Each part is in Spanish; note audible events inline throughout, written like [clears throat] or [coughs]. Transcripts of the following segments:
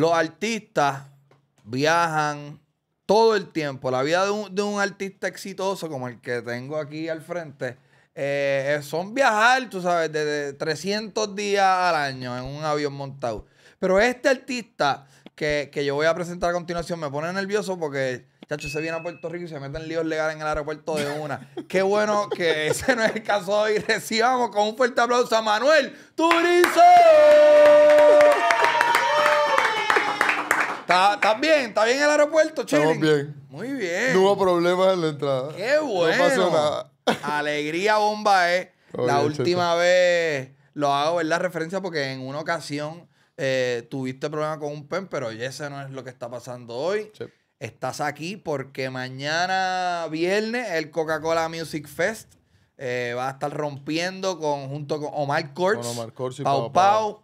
los artistas viajan todo el tiempo. La vida de un, artista exitoso como el que tengo aquí al frente eh, son viajar, tú sabes, desde 300 días al año en un avión montado. Pero este artista que, que yo voy a presentar a continuación me pone nervioso porque Chacho se viene a Puerto Rico y se meten líos legales en el aeropuerto de una. Qué bueno que ese no es el caso hoy. Recibamos con un fuerte aplauso a Manuel Turizo. ¿Estás está bien? ¿Está bien el aeropuerto, chile? Estamos bien. Muy bien. No hubo problemas en la entrada. ¡Qué bueno! No pasó nada. Alegría bomba es. Eh. [laughs] La última vez lo hago, ver la referencia porque en una ocasión eh, tuviste problema con un pen, pero ese no es lo que está pasando hoy. Estás aquí porque mañana viernes el Coca-Cola Music Fest eh, va a estar rompiendo junto con Omar Cortz, Omar y Pau, Pau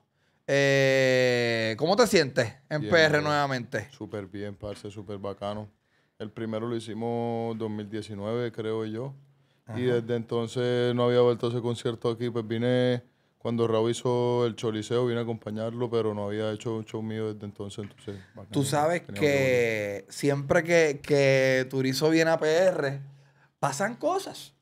eh, ¿Cómo te sientes en PR nuevamente? Súper bien, parce, súper bacano. El primero lo hicimos 2019, creo yo. Y desde entonces no había vuelto a ese concierto aquí. Pues vine, cuando Raúl hizo el Choliseo, vine a acompañarlo, pero no había hecho un show mío desde entonces. Tú sabes que siempre que, que Turizo viene a PR, pasan cosas.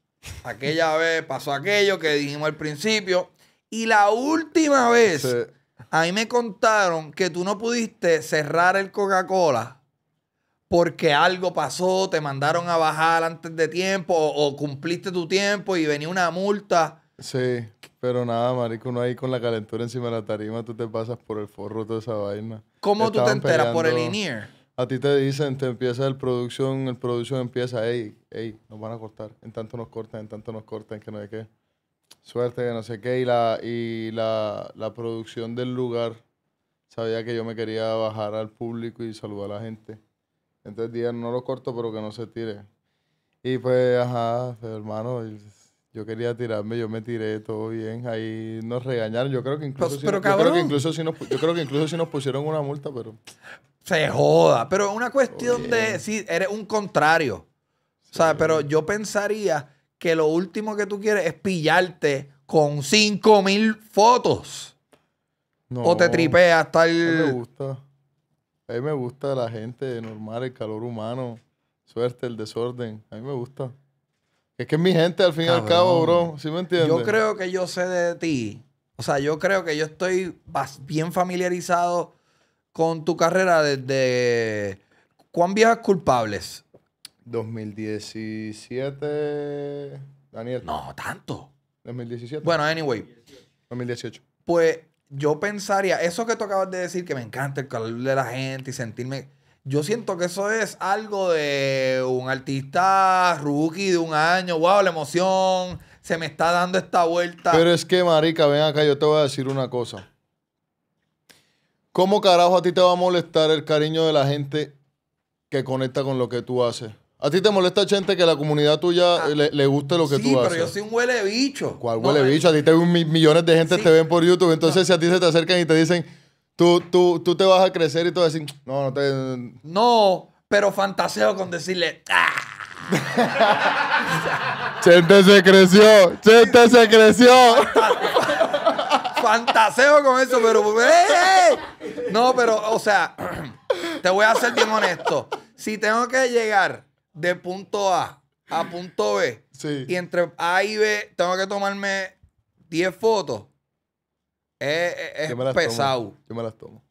Aquella vez pasó aquello que dijimos al principio. Y la última vez... A mí me contaron que tú no pudiste cerrar el Coca-Cola porque algo pasó, te mandaron a bajar antes de tiempo o, cumpliste tu tiempo y venía una multa. Sí, pero nada, marico, no ahí con la calentura encima de la tarima, tú te pasas por el forro toda esa vaina. ¿Cómo tú te enteras? ¿Por el in A ti te dicen, te empieza el producción, el producción empieza, ey, ey, nos van a cortar, en tanto nos cortan, en tanto nos cortan, que no hay qué suerte, que no sé qué, y la, la, producción del lugar sabía que yo me quería bajar al público y saludar a la gente. Entonces dije, no lo corto, pero que no se tire. Y pues, ajá, pues, hermano, yo quería tirarme, yo me tiré, todo bien. Ahí nos regañaron. Yo creo que incluso, si, nos, pusieron una multa, pero... Se joda, pero es una cuestión de si eres un contrario. O sea, pero yo pensaría que lo último que tú quieres es pillarte con 5000 fotos. o te tripeas hasta el. A mí me gusta. A mí me gusta la gente normal, el calor humano, suerte, el desorden. A mí me gusta. Es que es mi gente al fin y al cabo, bro. ¿Sí me entiendes? Yo creo que yo sé de ti. O sea, yo creo que yo estoy bien familiarizado con tu carrera desde. ¿Cuán viejas culpables? 2017. Daniel. No, tanto. 2017. Bueno, anyway. 2018. Pues yo pensaría, eso que tú acabas de decir, que me encanta el calor de la gente y sentirme. Yo siento que eso es algo de un artista rookie de un año. ¡Wow! La emoción. Se me está dando esta vuelta. Pero es que, marica, ven acá, yo te voy a decir una cosa. ¿Cómo carajo a ti te va a molestar el cariño de la gente que conecta con lo que tú haces? ¿A ti te molesta, gente que la comunidad tuya ah. eh, le, guste lo que tú haces? Sí, pero yo soy un huele bicho. ¿Cuál huele eh, bicho? A ti te ven millones de gente te ven por YouTube. Entonces, si a ti se te acercan y te dicen, tú, tú, te vas a crecer y tú vas no, no te. No, pero fantaseo con decirle, ¡ah! [laughs] Chente se creció, Chente se creció. Fantaseo con eso, pero. eh! eh. No, pero, o sea, [clears throat] te voy a ser bien honesto. Si tengo que llegar de punto A a punto B. Sí. Y entre A y B tengo que tomarme 10 fotos. Es, pesado. Yo me las tomo.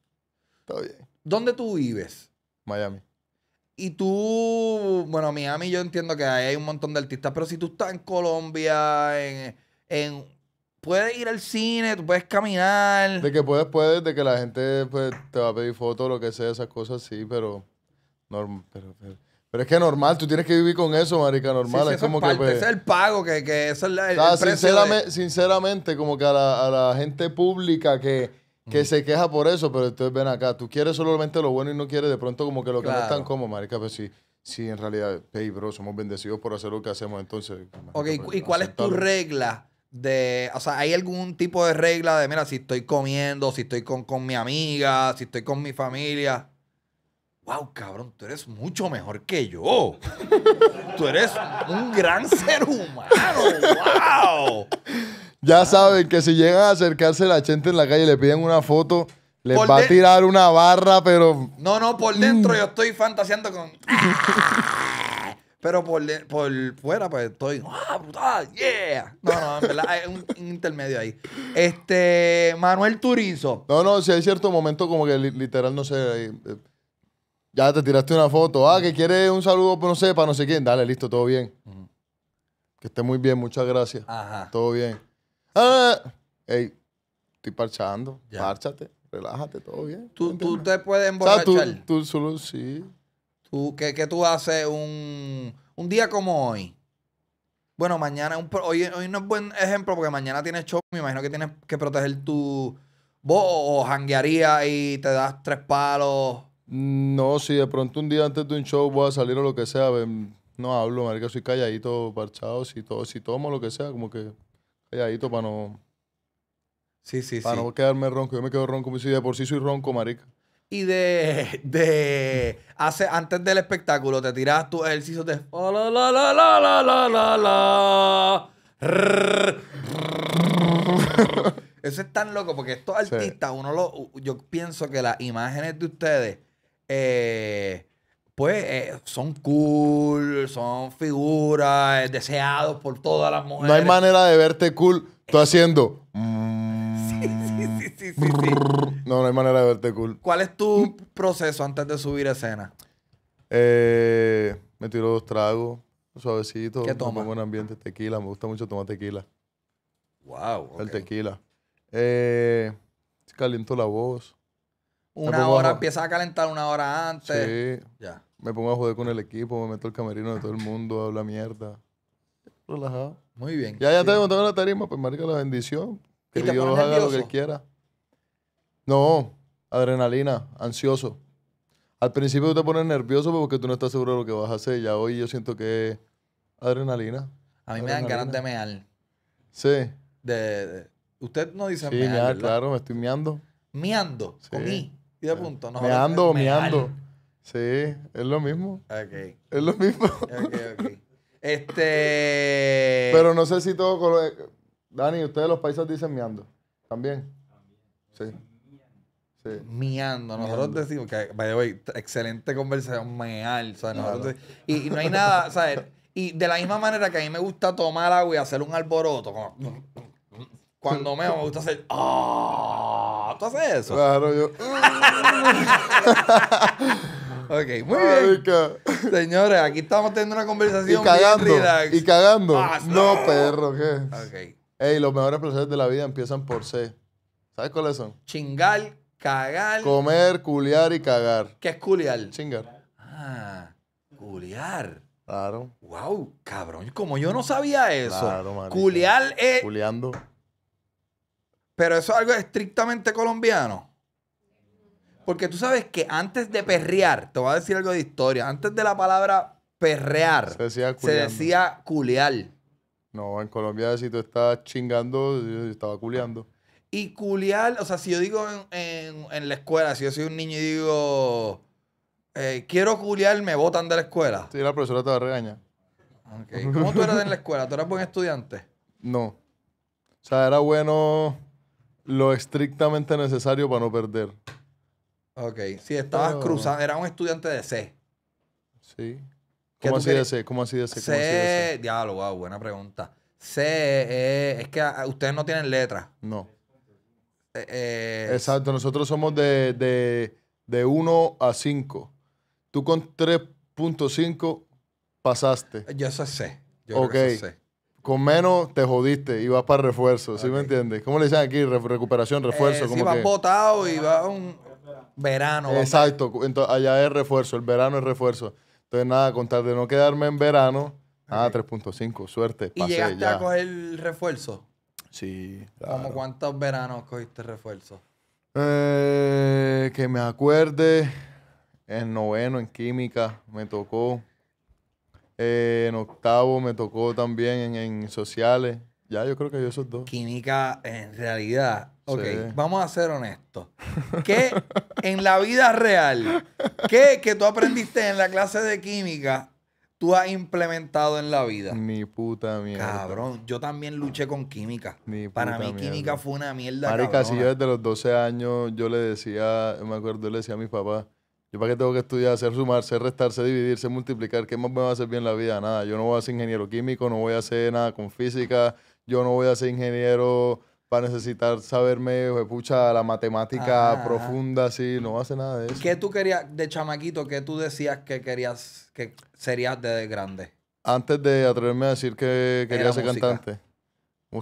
Está bien. ¿Dónde tú vives? Miami. Y tú, bueno, Miami yo entiendo que hay un montón de artistas, pero si tú estás en Colombia, en, en puedes ir al cine, tú puedes caminar. De que puedes, puedes, de que la gente pues, te va a pedir fotos, lo que sea, esas cosas sí, pero, pero pero es que normal, tú tienes que vivir con eso, marica, normal. es que, pues el pago, que, es el, sinceramente, como que a la, gente pública que, que se queja por eso, pero entonces ven acá, tú quieres solamente lo bueno y no quieres de pronto como que lo que no es tan cómodo, marica, Pero pues sí. Sí, en realidad, hey, bro, somos bendecidos por hacer lo que hacemos, entonces... Ok, ¿y pues, cuál es tu regla de... O sea, ¿hay algún tipo de regla de, mira, si estoy comiendo, si estoy con, con mi amiga, si estoy con mi familia? wow, cabrón, tú eres mucho mejor que yo. tú eres un gran ser humano, wow. Ya saben que si llegan a acercarse la gente en la calle y le piden una foto, les va a tirar una barra, pero... No, no, por dentro mm. yo estoy fantaseando con... [laughs] Pero por, por fuera, pues estoy. ¡Ah, brutal! ¡Yeah! No, no, en verdad, hay un, intermedio ahí. Este. Manuel Turizo. No, no, si hay cierto momento como que literal, no sé. Eh, ya te tiraste una foto. Ah, que quiere un saludo, pues, no sé, para no sé quién. Dale, listo, todo bien. Que esté muy bien, muchas gracias. Ajá. Todo bien. Ah, ey, estoy parchando. Párchate, relájate, todo bien. Tú, te puedes emborrachar. tú, solo, sí. Tú, ¿qué, tú haces un, día como hoy? Bueno, mañana, un, hoy, hoy no es buen ejemplo porque mañana tienes show. Me imagino que tienes que proteger tu. Vos o janguearía y te das tres palos no, si de pronto un día antes de un show voy a salir o lo que sea, no hablo, marica, soy calladito, parchado, si, todo si tomo lo que sea, como que calladito para no... Sí, sí, para no quedarme ronco. Yo me quedo ronco, si de por sí soy ronco, marica. Y de, de hace, antes del espectáculo te tiras tu ejercicio de... la, la, la, la, la, la, Eso es tan loco porque estos artistas, uno lo, yo pienso que las imágenes de ustedes eh, pues eh, son cool, son figuras eh, deseados por todas las mujeres. No hay manera de verte cool. Tú haciendo. Sí, sí, sí, [laughs] no, no hay manera de verte cool. ¿Cuál es tu proceso antes de subir a escena? me tiro dos tragos, suavecito. ¿Qué toma? buen ambiente, tequila. Me gusta mucho tomar tequila. Wow. El tequila. caliento la voz. Una hora empieza a calentar una hora antes. Sí. Ya. Me pongo a joder con el equipo, me meto al camerino de todo el mundo, habla mierda. Relajado. Muy bien. Ya, ya te te montado en la tarima, pues marca la bendición. Que Dios haga lo que quiera. No, adrenalina, ansioso. Al principio te pones nervioso porque tú no estás seguro de lo que vas a hacer. Ya hoy yo siento que adrenalina. A mí me dan ganas de mear. Sí. De, usted no dice sí, mear, claro, me estoy meando. ¿Meando? Sí y de punto. No, meando, meando. Sí, es lo mismo. Ok. Es lo mismo. Ok, ok. Este. Pero no sé si todo. Color... Dani, ustedes los países dicen meando. También. Sí. Sí. Miando. Nosotros decimos que, by excelente conversación, meal. y, no hay nada, ¿sabes? Y de la misma manera que a mí me gusta tomar agua y hacer un alboroto, como, cuando me gusta hacer. ¡Oh! tú haces eso. Claro, yo. [laughs] ok, muy bien. Señores, aquí estamos teniendo una conversación. Y cagando. Y cagando. Ah, no. perro, ¿qué? Ok. Ey, los mejores placeres de la vida empiezan por C. ¿Sabes cuáles son? Chingar, cagar. Comer, culiar y cagar. ¿Qué es culiar? Chingar. Ah, culiar. Claro. Wow, cabrón, como yo no sabía eso. Claro, Culiar es. Culeando. Pero eso es algo estrictamente colombiano. Porque tú sabes que antes de perrear, te voy a decir algo de historia, antes de la palabra perrear, se decía, se culear. No, en Colombia si tú estás chingando, yo estaba culeando. Y culear, o sea, si yo digo en, la escuela, si yo soy un niño y digo, eh, quiero culear, me botan de la escuela. Sí, la profesora te va a regañar. ¿Cómo tú eras en la escuela? ¿Tú eras buen estudiante? No. O sea, era bueno lo estrictamente necesario para no perder. Ok, si estabas cruzando, era un estudiante de C. Sí. ¿Cómo así, de C? ¿Cómo así de C? C, así wow, buena pregunta. C, eh, es que ah, ustedes no tienen letras. No. Eh, eh, Exacto, nosotros somos de, 1 a 5. Tú con 3.5 pasaste. Yo eso es C. Yo Creo que C con menos te jodiste y vas para refuerzo, ¿sí me entiendes? ¿Cómo le dicen aquí? recuperación, eh, refuerzo. como sí, vas botado y va un verano. Exacto, entonces, allá es refuerzo, el verano es refuerzo. Entonces nada, con tal de no quedarme en verano, ah, 3.5, suerte, pasé, ¿Y llegaste ya. a coger el refuerzo? Sí, claro. cuántos veranos cogiste refuerzo? Eh, que me acuerde, en noveno, en química, me tocó. Eh, en octavo me tocó también en, sociales. Ya, yo creo que yo esos dos. Química, en realidad. Ok, vamos a ser honestos. ¿Qué en la vida real, qué que tú aprendiste en la clase de química, tú has implementado en la vida? Mi puta mierda. Cabrón, yo también luché con química. Para mí química fue una mierda. Marica, yo desde los 12 años, yo le decía, me acuerdo, yo le decía a mi papá, ¿Yo para qué tengo que estudiar? Hacer sumarse, ser restar, ser dividir, multiplicar. ¿Qué más me va a hacer bien la vida? Nada. Yo no voy a ser ingeniero químico, no voy a hacer nada con física. Yo no voy a ser ingeniero para necesitar saberme, pucha, la matemática ah. profunda, así. No voy a hacer nada de eso. ¿Qué tú querías, de chamaquito, qué tú decías que querías, que serías de grande? Antes de atreverme a decir que quería ser cantante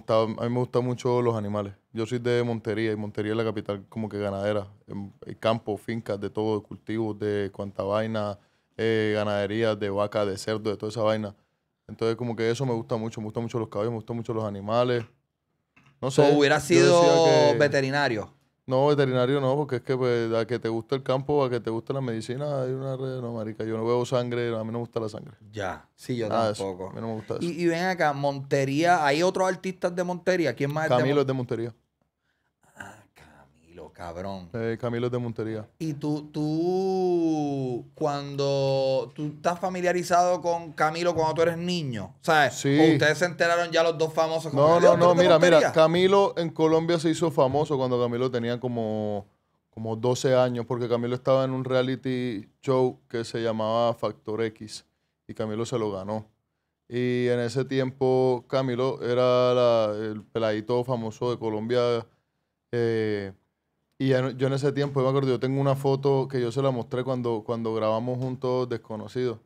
a mí me gustan mucho los animales. Yo soy de Montería y Montería es la capital como que ganadera. El campo, fincas, de todo, cultivos, de cuanta vaina, eh, ganadería, de vaca, de cerdo, de toda esa vaina. Entonces como que eso me gusta mucho, me gustan mucho los caballos, me gustan mucho los animales. No sé. O hubiera sido veterinario. No, veterinario no, porque es que pues, a que te gusta el campo, a que te gusta la medicina, hay una red, no, marica, yo no veo sangre, a mí no me gusta la sangre. Ya, sí, yo Nada tampoco. Eso, a mí no me gusta eso. Y, ven acá, Montería, ¿hay otros artistas de Montería? ¿Quién más Camilo es de Montería? Cabrón. Eh, Camilo es de Montería. Y tú, tú, cuando tú estás familiarizado con Camilo cuando tú eres niño, ¿sabes? Sí. ustedes se enteraron ya los dos famosos. no, no, no, mira, mira, Camilo en Colombia se hizo famoso cuando Camilo tenía como, como 12 años, porque Camilo estaba en un reality show que se llamaba Factor X y Camilo se lo ganó. Y en ese tiempo Camilo era el peladito famoso de Colombia. Eh, y yo en ese tiempo, yo tengo una foto que yo se la mostré cuando, cuando grabamos juntos Desconocidos.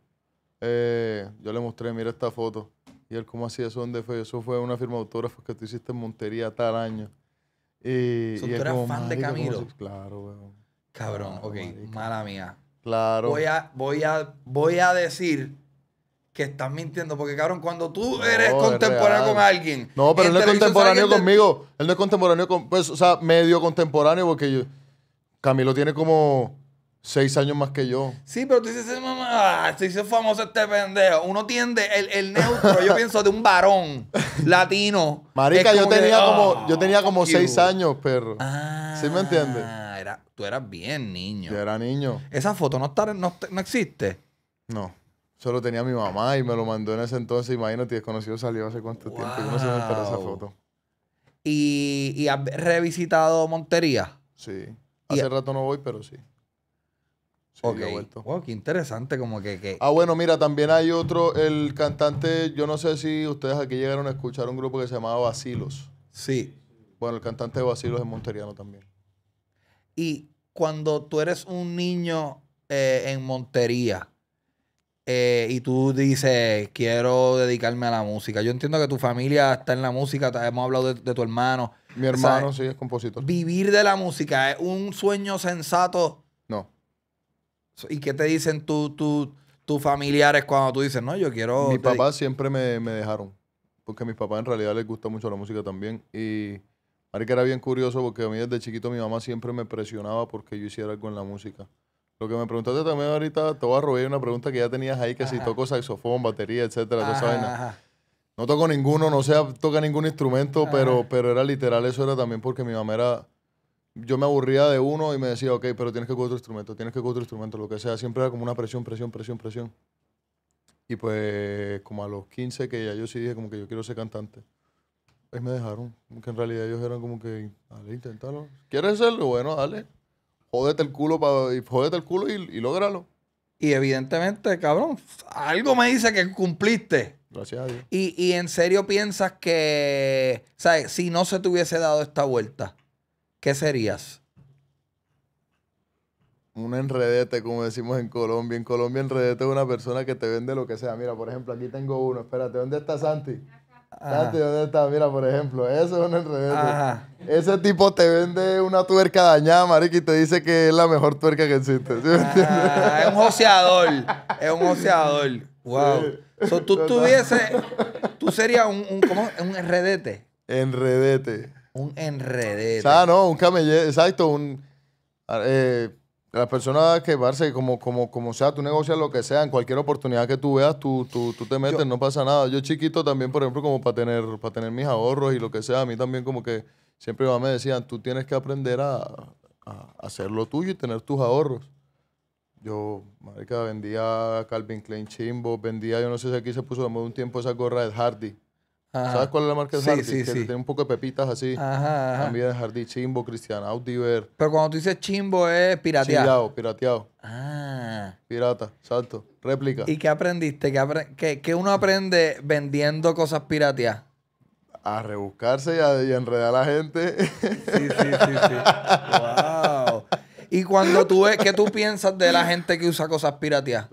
Eh, yo le mostré, mira esta foto. Y él, ¿cómo hacía eso? ¿Dónde fue? Eso fue una firma de que tú hiciste en Montería tal año. Y, y tú eras fan de Camilo. claro, weón. Cabrón, ok, mala mía. Claro. Voy a, voy, a, voy a decir que estás mintiendo. Porque, cabrón, cuando tú eres contemporáneo con alguien. No, pero él no es contemporáneo conmigo. Él no es contemporáneo con. Pues, o sea, medio contemporáneo, porque yo... Camilo tiene como seis años más que yo. Sí, pero tú dices, mamá, ah, famoso este pendejo. Uno tiende el, neutro, yo pienso, de un varón [laughs] latino. Marica, ah, yo tenía, como, yo tenía como seis años, perro. Ah, ¿Sí me entiendes? tú eras bien niño. Yo era niño. Esa foto no, está, no, no existe. No. Solo tenía mi mamá y me lo mandó en ese entonces. Imagínate, desconocido salió hace cuánto tiempo. no se me esa foto. ¿Y, has revisitado Montería? Sí. Hace rato no voy, pero sí. sí vuelto. Wow, qué interesante, como que, Ah, bueno, mira, también hay otro, el cantante, yo no sé si ustedes aquí llegaron a escuchar un grupo que se llamaba Basilos. Sí. Bueno, el cantante de Basilos es monteriano también. Y cuando tú eres un niño eh, en Montería, eh, y tú dices, quiero dedicarme a la música. Yo entiendo que tu familia está en la música, hemos hablado de, tu hermano. Mi hermano, sí, es compositor. Vivir de la música es un sueño sensato. No. ¿Y qué te dicen tus familiares cuando tú dices, no, yo quiero... Mi papá siempre me, dejaron, porque a mis papás en realidad les gusta mucho la música también. Y que era bien curioso porque a mí desde chiquito mi mamá siempre me presionaba porque yo hiciera algo en la música. Lo que me preguntaste también ahorita, te voy a robar una pregunta que ya tenías ahí, que si toco saxofón, batería, etcétera, No toco ninguno, no sea toca ningún instrumento, pero, pero era literal, eso era también porque mi mamá era... Yo me aburría de uno y me decía, ok, pero tienes que coger otro instrumento, tienes que coger otro instrumento, lo que sea. Siempre era como una presión, presión, presión, presión. Y pues como a los 15 que ya yo sí dije como que yo quiero ser cantante. Ahí me dejaron, que en realidad ellos eran como que, dale, inténtalo. ¿Quieres serlo? Bueno, dale jódete el culo, para y jódete el culo y, Y evidentemente, cabrón, algo me dice que cumpliste. Gracias a Dios. Y, y en serio piensas que, ¿sabes? Si no se te hubiese dado esta vuelta, ¿qué serías? un enredete, como decimos en Colombia. En Colombia, enredete es una persona que te vende lo que sea. Mira, por ejemplo, aquí tengo uno. Espérate, ¿dónde está Santi? tío, ¿dónde está? Mira, por ejemplo, eso es un enredete. Ese tipo te vende una tuerca dañada, marica, y te dice que es la mejor tuerca que existe. Ah, es un joseador. es un joseador. Wow. Si tú tuviese, tú serías un, un, ¿cómo? un enredete. Enredete. Un enredete. O sea, no, un camellete. Exacto, un... Eh, las personas que, parce, como, como, como sea, tú negocias lo que sea, en cualquier oportunidad que tú veas, tú, tú, te metes, no pasa nada. Yo chiquito también, por ejemplo, como para tener, para tener mis ahorros y lo que sea, a mí también como que siempre me decían, tú tienes que aprender a, a hacer lo tuyo y tener tus ahorros. Yo, marica, vendía Calvin Klein Chimbo, vendía, yo no sé si aquí se puso de moda un tiempo esa gorra de Hardy. ¿Sabes cuál es la marca de sí, Sí, que tiene un poco de pepitas así. Ajá, También es jardín Chimbo, Cristian Audiver. Pero cuando tú dices chimbo es pirateado. Pirateado, pirateado. Ah. Pirata, salto, Réplica. ¿Y qué aprendiste? ¿Qué, uno aprende vendiendo cosas pirateadas? A rebuscarse y a, enredar a la gente. Sí, sí, sí, sí. wow. Y cuando tú ¿qué tú piensas de la gente que usa cosas pirateadas?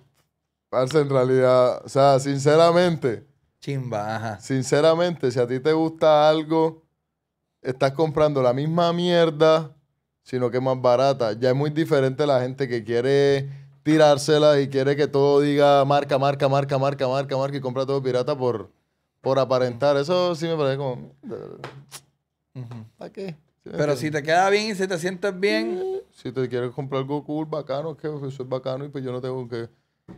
en realidad, o sea, sinceramente Chimba, Sinceramente, si a ti te gusta algo, estás comprando la misma mierda, sino que más barata. Ya es muy diferente la gente que quiere tirársela y quiere que todo diga marca, marca, marca, marca, marca, marca y compra todo pirata por, por aparentar. Eso sí me parece como... ¿Para qué? Pero si te queda bien y si te sientes bien... Si te quieres comprar algo cool, bacano, que eso es bacano y pues yo no tengo que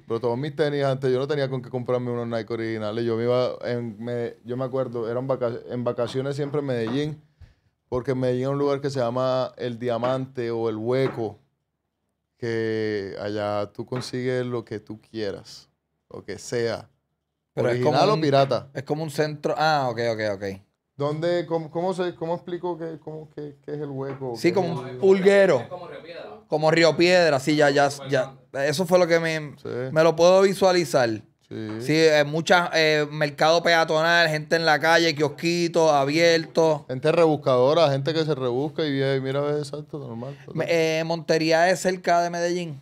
pero todos mis tenis antes, yo no tenía con qué comprarme unos Nike originales. Yo me iba, en, me, yo me acuerdo, eran en vacaciones siempre en Medellín, porque Medellín es un lugar que se llama El Diamante o El Hueco, que allá tú consigues lo que tú quieras, o que sea. Pero como pirata. Es como un centro. Ah, ok, ok, ok. ¿Dónde, cómo, se, cómo explico qué cómo, que es el hueco? Sí, como un pulguero. Como Río Piedra. Como Río Piedra, sí, ya, ya, ya. Eso fue lo que me, me lo puedo visualizar. Sí, sí eh, muchas eh, mercado peatonal, gente en la calle, kiosquitos abiertos. Gente rebuscadora, gente que se rebusca y mira, a exacto, normal. normal. Eh, ¿Montería es cerca de Medellín?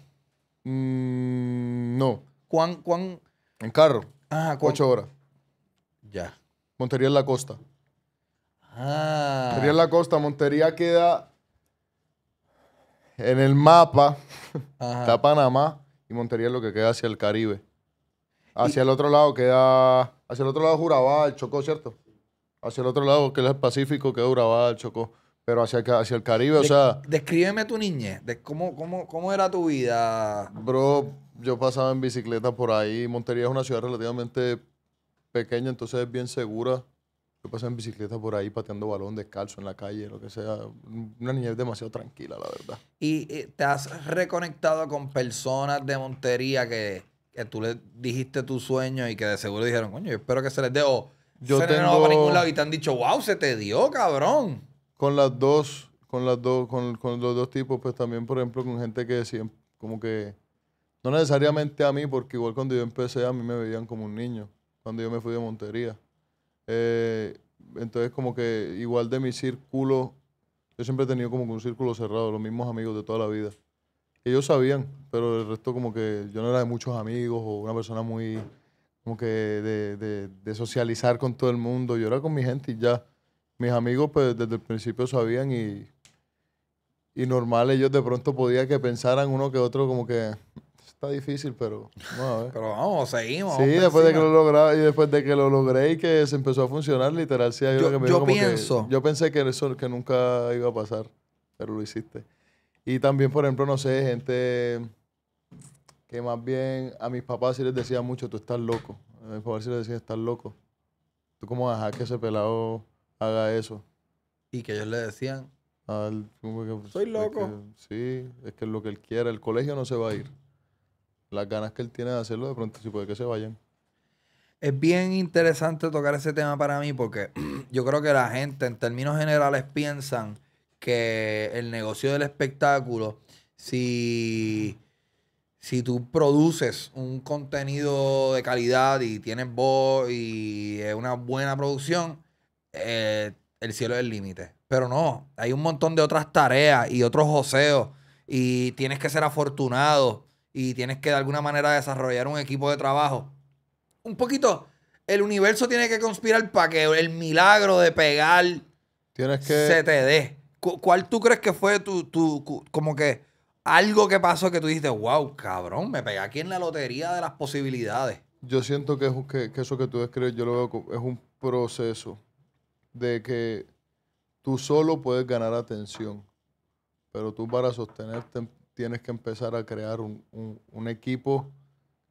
Mm, no. ¿Cuán, cuán? En carro. Ah, ¿cuán? Ocho horas. Ya. Montería es la costa. Ah. Montería es la costa. Montería queda en el mapa está Panamá y Montería es lo que queda hacia el Caribe. Hacia el otro lado queda. Hacia el otro lado Urabá, el Chocó, ¿cierto? Hacia el otro lado, que es el Pacífico, queda Urabá, el Chocó. Pero hacia, hacia el Caribe, o sea. Descríbeme tu niñez. cómo, cómo, ¿Cómo era tu vida? Bro, yo pasaba en bicicleta por ahí. Montería es una ciudad relativamente pequeña, entonces es bien segura. Yo pasé en bicicleta por ahí pateando balón descalzo en la calle, lo que sea. Una niña es demasiado tranquila, la verdad. ¿Y te has reconectado con personas de Montería que, tú les dijiste tu sueño y que de seguro dijeron, coño, yo espero que se les dé o yo se tengo... no va para ningún lado y te han dicho, wow, se te dio, cabrón? Con las dos, con las dos, con, los dos tipos, pues también, por ejemplo, con gente que decían como que, no necesariamente a mí, porque igual cuando yo empecé a mí me veían como un niño, cuando yo me fui de Montería. Eh, entonces, como que igual de mi círculo, yo siempre he tenido como que un círculo cerrado, los mismos amigos de toda la vida. Ellos sabían, pero el resto como que yo no era de muchos amigos o una persona muy como que de, socializar con todo el mundo. Yo era con mi gente y ya. Mis amigos pues desde el principio sabían y, y normal ellos de pronto podía que pensaran uno que otro como que está difícil, pero vamos a ver. Pero vamos, seguimos. Sí, después de que lo logré y después de que lo logré y que se empezó a funcionar, literal, sí, yo, que yo pienso. yo pensé que eso que nunca iba a pasar, pero lo hiciste. Y también, por ejemplo, no sé, gente que más bien a mis papás sí les decía mucho, tú estás loco. A mis papás sí les decía, estás loco. Tú cómo vas a dejar que ese pelado haga eso. Y que ellos le decían, pues, soy loco. sí, es que lo que él quiera. El colegio no se va a ir las ganas que él tiene de hacerlo, de pronto si puede que se vayan. Es bien interesante tocar ese tema para mí porque [clears throat] yo creo que la gente en términos generales piensan que el negocio del espectáculo, si, si tú produces un contenido de calidad y tienes voz y es una buena producción, eh, el cielo es el límite. Pero no, hay un montón de otras tareas y otros joseos y tienes que ser afortunado y tienes que de alguna manera desarrollar un equipo de trabajo. Un poquito, el universo tiene que conspirar para que el milagro de pegar tienes que... se te dé. ¿Cuál tú crees que fue tu, como que algo que pasó que tú dijiste, wow, cabrón, me pegué aquí en la lotería de las posibilidades? Yo siento que, eso que tú describes, yo lo veo es un proceso de que tú solo puedes ganar atención, pero tú para sostenerte tienes que empezar a crear un, equipo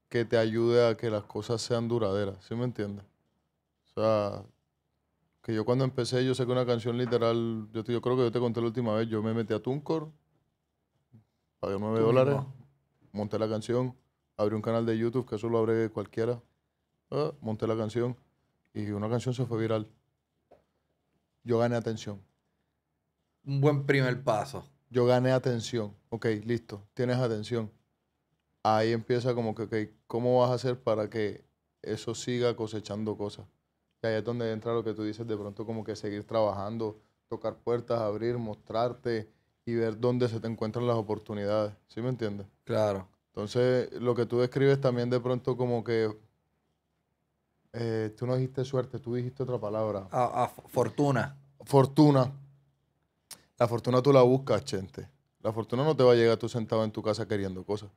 que te ayude a que las cosas sean duraderas, ¿sí me entiendes? O sea, que yo cuando empecé, yo sé que una canción literal, yo, creo que yo te conté la última vez, yo me metí a Tuncor, pagué nueve dólares, monté la canción, abrí un canal de YouTube, que eso lo abre cualquiera, ah, monté la canción y una canción se fue viral. Yo gané atención. Un buen primer paso yo gané atención. Ok, listo, tienes atención. Ahí empieza como que, ok, ¿cómo vas a hacer para que eso siga cosechando cosas? Y ahí es donde entra lo que tú dices, de pronto como que seguir trabajando, tocar puertas, abrir, mostrarte y ver dónde se te encuentran las oportunidades. ¿Sí me entiendes? Claro. Entonces, lo que tú describes también de pronto como que eh, tú no dijiste suerte, tú dijiste otra palabra. Ah, ah, fortuna. Fortuna. La fortuna tú la buscas, gente. La fortuna no te va a llegar tú sentado en tu casa queriendo cosas.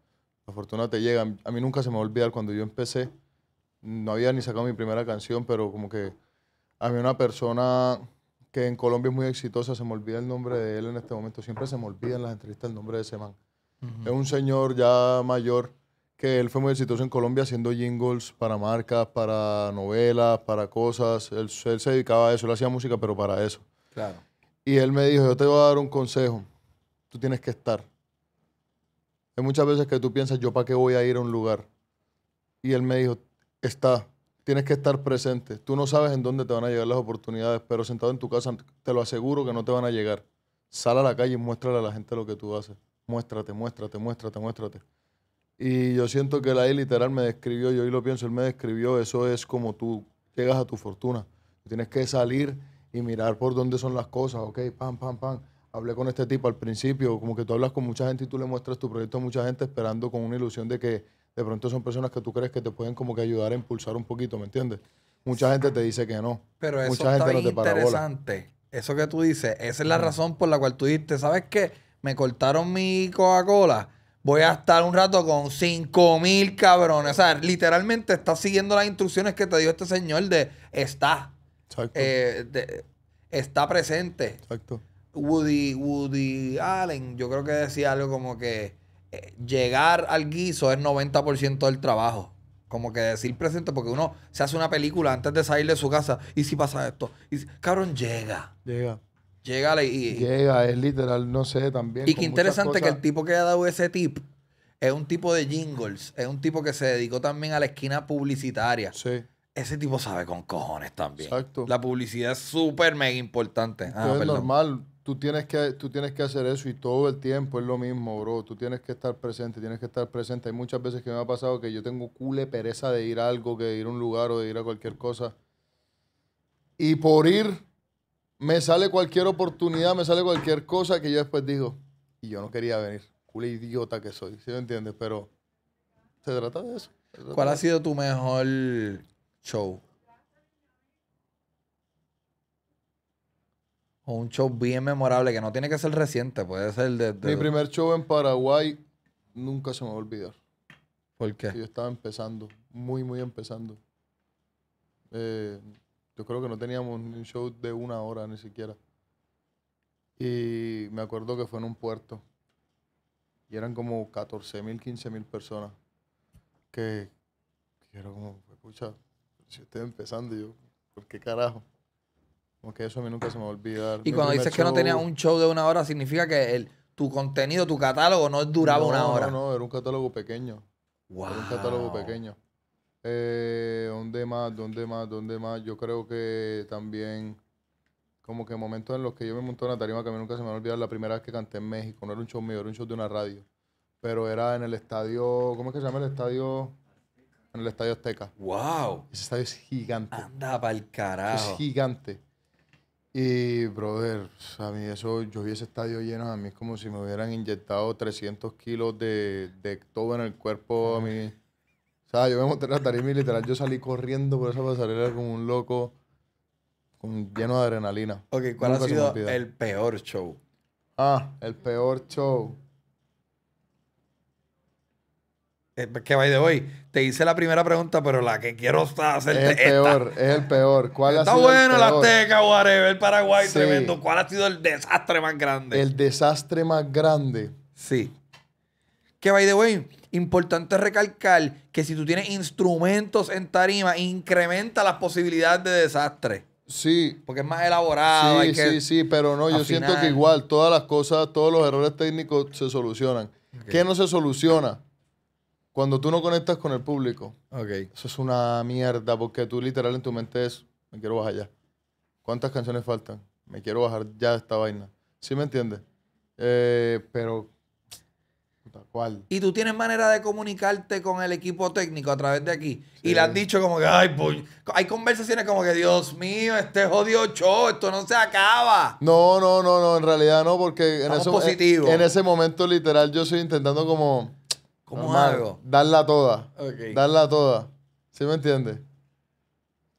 La fortuna te llega. A mí nunca se me va a olvidar cuando yo empecé. No había ni sacado mi primera canción, pero como que a mí una persona que en Colombia es muy exitosa, se me olvida el nombre de él en este momento, siempre se me olvida en las entrevistas el nombre de ese man. Es un señor ya mayor que él fue muy exitoso en Colombia haciendo jingles para marcas, para novelas, para cosas. Él, él se dedicaba a eso, él hacía música, pero para eso. Claro. Y él me dijo, yo te voy a dar un consejo, tú tienes que estar. Hay muchas veces que tú piensas, yo para qué voy a ir a un lugar. Y él me dijo, está, tienes que estar presente. Tú no sabes en dónde te van a llegar las oportunidades, pero sentado en tu casa te lo aseguro que no te van a llegar. Sal a la calle y muéstrale a la gente lo que tú haces. Muéstrate, muéstrate, muéstrate, muéstrate. Y yo siento que él ahí literal me describió, yo hoy lo pienso, él me describió, eso es como tú llegas a tu fortuna. Tienes que salir y mirar por dónde son las cosas, ok, pam, pam, pam. Hablé con este tipo al principio, como que tú hablas con mucha gente y tú le muestras tu proyecto a mucha gente esperando con una ilusión de que de pronto son personas que tú crees que te pueden como que ayudar a impulsar un poquito, ¿me entiendes? Mucha gente te dice que no. Pero eso mucha está interesante. Eso que tú dices, esa es la razón por la cual tú dijiste, ¿sabes qué? Me cortaron mi Coca-Cola, voy a estar un rato con 5,000 mil cabrones. O sea, literalmente estás siguiendo las instrucciones que te dio este señor de, está, eh, está presente. Exacto. Woody, Woody Allen, yo creo que decía algo como que eh, llegar al guiso es 90% del trabajo. Como que decir presente, porque uno se hace una película antes de salir de su casa y si pasa esto. Y cabrón, llega. Llega. Llega y. Llega, es literal, no sé también. Y qué interesante que el tipo que ha dado ese tip es un tipo de jingles, es un tipo que se dedicó también a la esquina publicitaria. Sí ese tipo sabe con cojones también. Exacto. La publicidad es súper mega importante. Ah, es normal. Tú tienes, que, tú tienes que hacer eso y todo el tiempo es lo mismo, bro. Tú tienes que estar presente, tienes que estar presente. Hay muchas veces que me ha pasado que yo tengo cule pereza de ir a algo, que de ir a un lugar o de ir a cualquier cosa. Y por ir, me sale cualquier oportunidad, me sale cualquier cosa que yo después digo, y yo no quería venir. Cule idiota que soy, ¿sí me entiendes? Pero se trata de eso. ¿Cuál ha sido tu mejor show. O un show bien memorable que no tiene que ser reciente, puede ser desde. Mi primer show en Paraguay nunca se me va a olvidar. ¿Por qué? Yo estaba empezando, muy, muy empezando. Eh, yo creo que no teníamos un show de una hora ni siquiera. Y me acuerdo que fue en un puerto. Y eran como 14 mil, 15 mil personas. Que, quiero como, estoy empezando, yo, ¿por qué carajo? que eso a mí nunca se me va a olvidar. Y cuando dices que no tenía un show de una hora, significa que el, tu contenido, tu catálogo no duraba una hora. No, no, era un catálogo pequeño. Era un catálogo pequeño. Eh, ¿Dónde más? ¿Dónde más? ¿Dónde más? Yo creo que también, como que momentos en los que yo me monté en la tarima que a mí nunca se me va a olvidar, la primera vez que canté en México, no era un show mío, era un show de una radio. Pero era en el estadio, ¿cómo es que se llama el estadio? en el Estadio Azteca. ¡Wow! Ese estadio es gigante. Anda pa'l carajo. es gigante. Y, brother, a mí eso, yo vi ese estadio lleno, a mí es como si me hubieran inyectado 300 kilos de, de todo en el cuerpo a mí. O sea, yo me monté en la tarima literal yo salí corriendo por esa pasarela como un loco, con, lleno de adrenalina. Ok, ¿cuál ha sido el peor show? Ah, el peor show. Eh, que by de hoy? te hice la primera pregunta, pero la que quiero hacerte es el peor, es el peor. ¿Cuál Está ha sido bueno el la Azteca, whatever, el Paraguay, tremendo. ¿Cuál ha sido el desastre más grande? El desastre más grande. Sí. Que by de hoy? importante recalcar que si tú tienes instrumentos en tarima, incrementa las posibilidades de desastre. Sí. Porque es más elaborado. Sí, sí, sí, pero no, yo siento que igual todas las cosas, todos los errores técnicos se solucionan. ¿Qué no se soluciona? Cuando tú no conectas con el público, okay. eso es una mierda porque tú literal en tu mente es, me quiero bajar ya. ¿Cuántas canciones faltan? Me quiero bajar ya de esta vaina. ¿Sí me entiendes? Eh, pero ¿Cuál? Y tú tienes manera de comunicarte con el equipo técnico a través de aquí. Y le han dicho como que, ay, hay conversaciones como que, Dios mío, este jodido show, esto no se acaba. No, no, no, no, en realidad no, porque en, en, ese momento literal yo estoy intentando como ¿Cómo algo hago? Darla toda. Darla toda. ¿Sí me entiendes?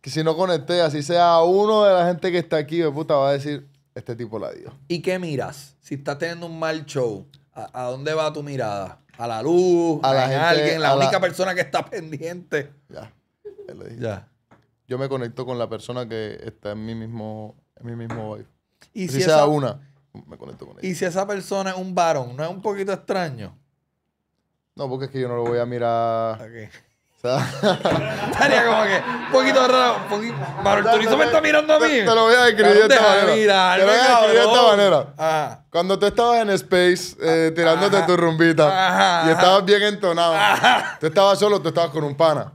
Que si no conecté, así sea uno de la gente que está aquí, me puta, va a decir, este tipo la dio. ¿Y qué miras? Si estás teniendo un mal show, ¿a, dónde va tu mirada? ¿A la luz? ¿A, la gente, alguien? ¿La única persona que está pendiente? Ya. Ya. Yo me conecto con la persona que está en mi mismo, en mi mismo hoy Y si, sea una, me conecto con ella. ¿Y si esa persona es un varón? ¿No es un poquito extraño? No, porque es que yo no lo voy a mirar. Okay. O sea. [laughs] Estaría como que un poquito raro. Un poquito... el turismo me está mirando a mí. Te, lo voy a describir de esta manera. Mirar, te lo voy a describir de esta manera. Ajá. Cuando tú estabas en Space eh, ah, tirándote tu rumbita Ajá. y estabas bien entonado, tú estabas solo, tú estabas con un pana.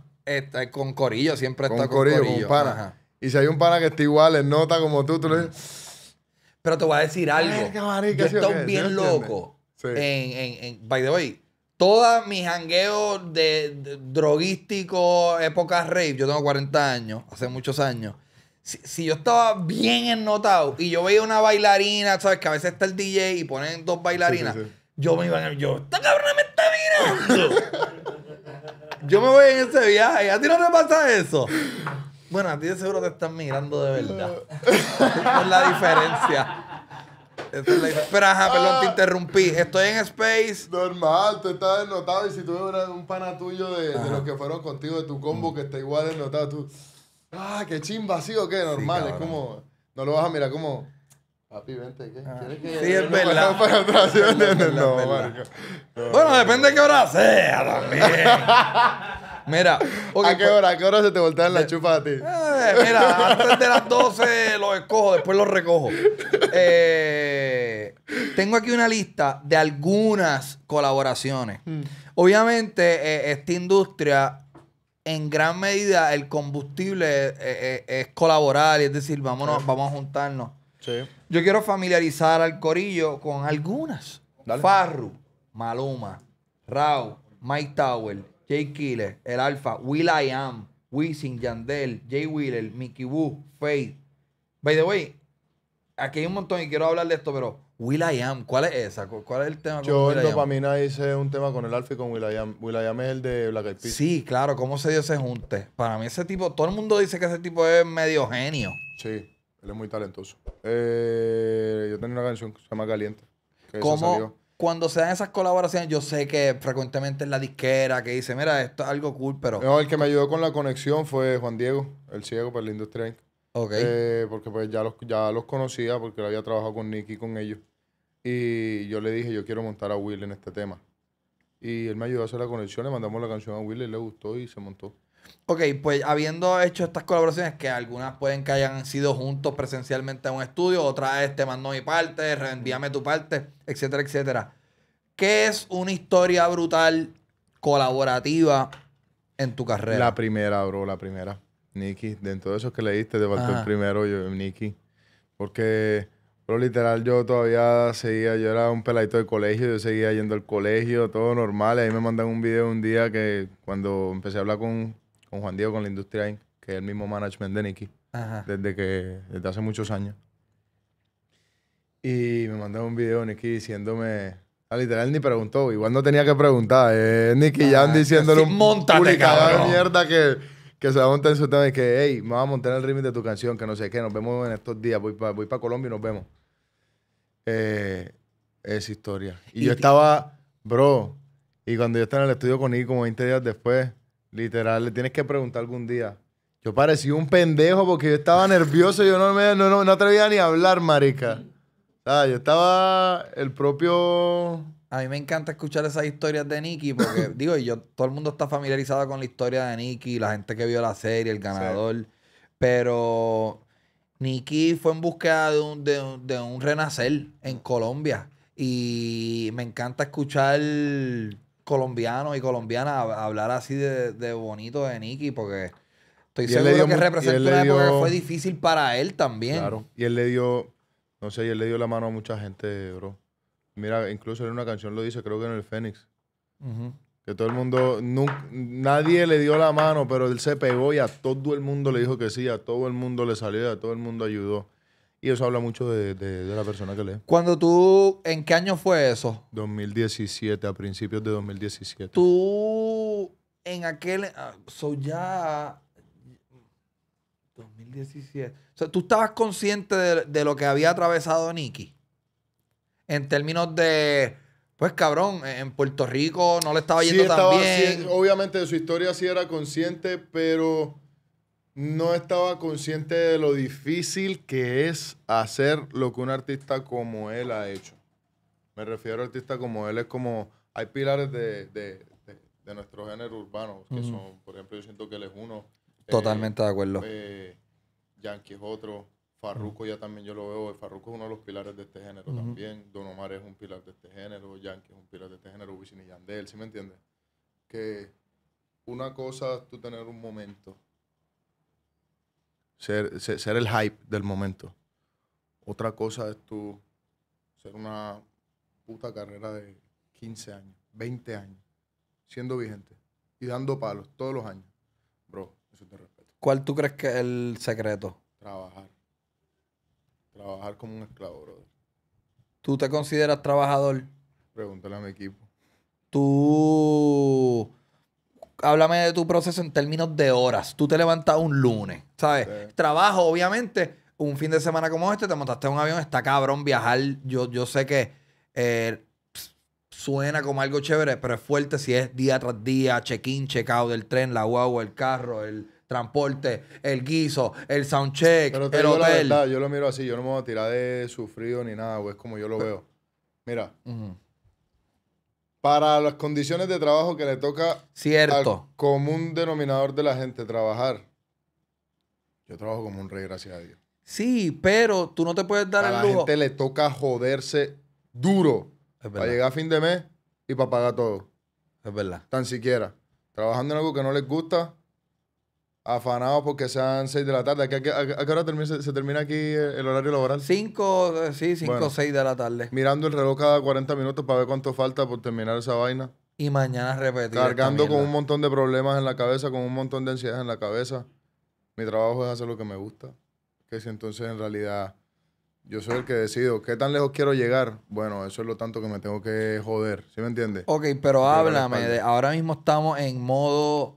con Corillo, siempre está con, con Corillo. Con un pana. Y si hay un pana que está igual, en nota como tú, tú le dices. Pero te voy a decir algo. Ay, marica, bien loco. Sí. En, en, en, by the way, Todas mis jangueos de, droguístico, época rave, yo tengo 40 años, hace muchos años. Si, yo estaba bien ennotado y yo veía una bailarina, ¿sabes? Que a veces está el DJ y ponen dos bailarinas. Yo me iba a... Yo, ¡esta cabrona me está mirando! [laughs] yo me voy en ese viaje. ¿A ti no te pasa eso? Bueno, a ti de seguro te están mirando de verdad. [laughs] es la diferencia. Espera, Pero perdón, te ah. interrumpí. Estoy en Space. Normal, tú estás desnotado y si tú eres un pana tuyo de, de los que fueron contigo, de tu combo, mm. que está igual desnotado, tú... Ah, qué sí vacío, qué normal. es como... No lo vas a mirar como... Papi, vente, ¿qué? Ah. ¿Quieres que sí, es verdad. Para no, Bueno, depende de qué hora sea también. [laughs] Mira. ¿A qué pues, hora? ¿A qué hora se te voltean las chupas a ti? Eh, mira, antes de las 12 Lo escojo, después lo recojo. Eh, tengo aquí una lista de algunas colaboraciones. Mm. Obviamente, eh, esta industria, en gran medida, el combustible es colaborar, es decir, vamos a juntarnos. Yo quiero familiarizar al corillo con algunas. Farru, Maluma, Raúl, Mike Tower, Jay Killer, El Alfa, Will I Am, Wisin, Yandel, Jay Wheeler, Mickey Woo, Faith. By the way, aquí hay un montón y quiero hablar de esto, pero Will I Am, ¿cuál es esa? ¿Cuál es el tema? Con Yo en Dopamina hice un tema con el Alfa y con Will I Am. Will I Am es el de Black Eyed Peas. Sí, claro, ¿cómo se dio ese junte? Para mí ese tipo, todo el mundo dice que ese tipo es medio genio. Sí, él es muy talentoso. Eh, yo tenía una canción que se llama Caliente. ¿Cómo, cuando se dan esas colaboraciones, yo sé que frecuentemente es la disquera que dice, mira, esto es algo cool, pero... No, el que me ayudó con la conexión fue Juan Diego, el ciego para pues, el industria. Ok. Eh, porque pues ya los, ya los conocía, porque había trabajado con Nicky y con ellos. Y yo le dije, yo quiero montar a Will en este tema. Y él me ayudó a hacer la conexión, le mandamos la canción a Will y le gustó y se montó. Ok, pues habiendo hecho estas colaboraciones, que algunas pueden que hayan sido juntos presencialmente a un estudio, otras es te mando mi parte, reenvíame tu parte, etcétera, etcétera. ¿Qué es una historia brutal colaborativa en tu carrera? La primera, bro, la primera. Nicky, dentro de esos que leíste, te faltó el primero, yo, Nicky. Porque, bro, literal, yo todavía seguía, yo era un peladito de colegio, yo seguía yendo al colegio, todo normal. Ahí me mandan un video un día que cuando empecé a hablar con con Juan Diego, con la Industria que es el mismo management de Nicky, desde que desde hace muchos años. Y me mandó un video Nicky diciéndome, a ah, literal ni preguntó, igual no tenía que preguntar, Nicky ya diciéndole un cabrón. mierda que, se va a montar en su tema y que, hey, me va a montar el ritmo de tu canción, que no sé qué, nos vemos en estos días, voy para Colombia y nos vemos. Eh, esa es historia. Y, y yo estaba, bro, y cuando yo estaba en el estudio con Nicky como 20 días después, Literal, le tienes que preguntar algún día. Yo parecí un pendejo porque yo estaba nervioso, yo no me no, no, atrevía ni a hablar, marica. O yo estaba el propio... A mí me encanta escuchar esas historias de Nicky porque, [laughs] digo, yo, todo el mundo está familiarizado con la historia de Nicky, la gente que vio la serie, el ganador. Pero Nicky fue en búsqueda de un, de un renacer en Colombia. Y me encanta escuchar colombianos y colombianas a, hablar así de, bonito de Nicky, porque estoy seguro que representó una época que fue difícil para él también. Y él le dio, no sé, y él le dio la mano a mucha gente, bro. Mira, incluso en una canción lo dice, creo que en el Fénix. Que todo el mundo, nadie le dio la mano, pero él se pegó y a todo el mundo le dijo que sí, a todo el mundo le salió a todo el mundo ayudó. Y eso habla mucho de, la persona que lee. Cuando tú, ¿en qué año fue eso? 2017, a principios de 2017. Tú, en aquel, ah, so ya, 2017. O sea, tú estabas consciente de, lo que había atravesado Nicky. En términos de, pues cabrón, en Puerto Rico no le estaba yendo tan bien. obviamente de su historia sí era consciente, pero no estaba consciente de lo difícil que es hacer lo que un artista como él ha hecho. Me refiero a artista como él, es como hay pilares de, nuestro género urbano, que son, por ejemplo, yo siento que él es uno. Eh, Totalmente de acuerdo. Eh, Yankee es otro, Farruko ya también yo lo veo, Farruko es uno de los pilares de este género también, Don Omar es un pilar de este género, Yankee es un pilar de este género, Wisin y Yandel, ¿sí me entiendes? Que una cosa es tú tener un momento ser, el hype del momento. Otra cosa es tú ser una puta carrera de 15 años, 20 años, siendo vigente y dando palos todos los años. Bro, eso te respeto. ¿Cuál tú crees que es el secreto? Trabajar. Trabajar como un esclavo, brother. ¿Tú te consideras trabajador? Pregúntale a mi equipo. ¿Tú háblame de tu proceso en términos de horas. Tú te levantas un lunes, ¿sabes? Trabajo, obviamente, un fin de semana como este, te montaste en un avión, está cabrón viajar. Yo, yo sé que eh, suena como algo chévere, pero es fuerte si es día tras día, check-in, check-out del tren, la guagua, el carro, el transporte, el guiso, el soundcheck, pero el hotel. yo lo miro así, yo no me voy a tirar de sufrido ni nada, es pues, como yo lo veo. Mira, para las condiciones de trabajo que le toca Cierto. al común denominador de la gente trabajar. Yo trabajo como un rey, gracias a Dios. Sí, pero tú no te puedes dar el lujo. A la gente le toca joderse duro para llegar a fin de mes y para pagar todo. Es verdad. Tan siquiera. Trabajando en algo que no les gusta, afanados porque sean 6 de la tarde. ¿A qué, hora se, termina aquí el horario laboral? 5, eh, sí, 5 6 de la tarde. Mirando el reloj cada 40 minutos para ver cuánto falta por terminar esa vaina. Y mañana repetir. Cargando con un montón de problemas en la cabeza, con un montón de ansiedad en la cabeza. Mi trabajo es hacer lo que me gusta. Que si entonces en realidad yo soy el que decido qué tan lejos quiero llegar. Bueno, eso es lo tanto que me tengo que joder. ¿Sí me entiendes? Ok, pero háblame. ahora mismo estamos en modo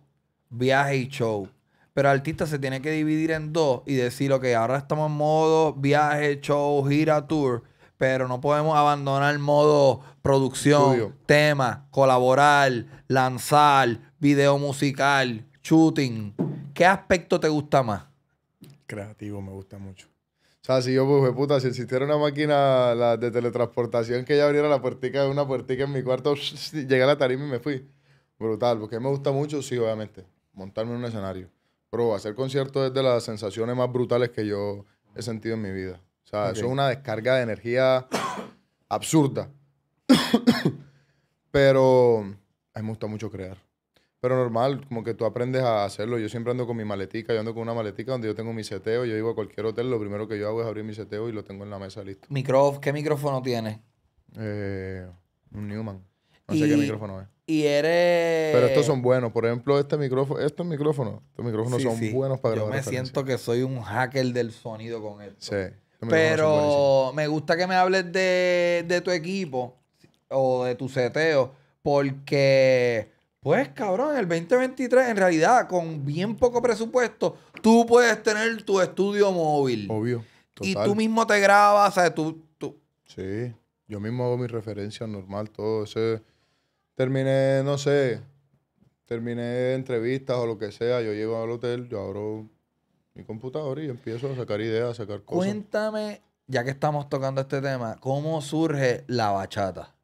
viaje y show. Pero el artista se tiene que dividir en dos y decir, ok, ahora estamos en modo viaje, show, gira, tour, pero no podemos abandonar el modo producción, tema, colaborar, lanzar, video musical, shooting. ¿Qué aspecto te gusta más? Creativo, me gusta mucho. O sea, si yo, pues, puta, si existiera una máquina de teletransportación que ya abriera la puertica de una puertica en mi cuarto, [laughs] llegué a la tarima y me fui. Brutal, porque me gusta mucho, sí, obviamente, montarme en un escenario. Pero hacer conciertos es de las sensaciones más brutales que yo he sentido en mi vida. O sea, eso es una descarga de energía [coughs] absurda. [coughs] Pero me gusta mucho crear. Pero normal, como que tú aprendes a hacerlo. Yo siempre ando con mi maletica, yo ando con una maletica donde yo tengo mi seteo. Yo digo a cualquier hotel, lo primero que yo hago es abrir mi seteo y lo tengo en la mesa listo. ¿Qué micrófono tiene? Eh, un Newman. No sé qué micrófono es y eres. Pero estos son buenos. Por ejemplo, este micrófono, estos micrófonos, estos micrófonos son buenos para grabar. Yo me siento que soy un hacker del sonido con esto. Sí. Pero me gusta que me hables de, tu equipo o de tu seteo, porque, pues, cabrón, el 2023, en realidad, con bien poco presupuesto, tú puedes tener tu estudio móvil. Obvio. Y tú mismo te grabas, o sea, tú, Sí, yo mismo hago mis referencias normal, todo ese terminé, no sé, terminé entrevistas o lo que sea, yo llego al hotel, yo abro mi computadora y empiezo a sacar ideas, a sacar cosas. Cuéntame, ya que estamos tocando este tema, ¿cómo surge la bachata?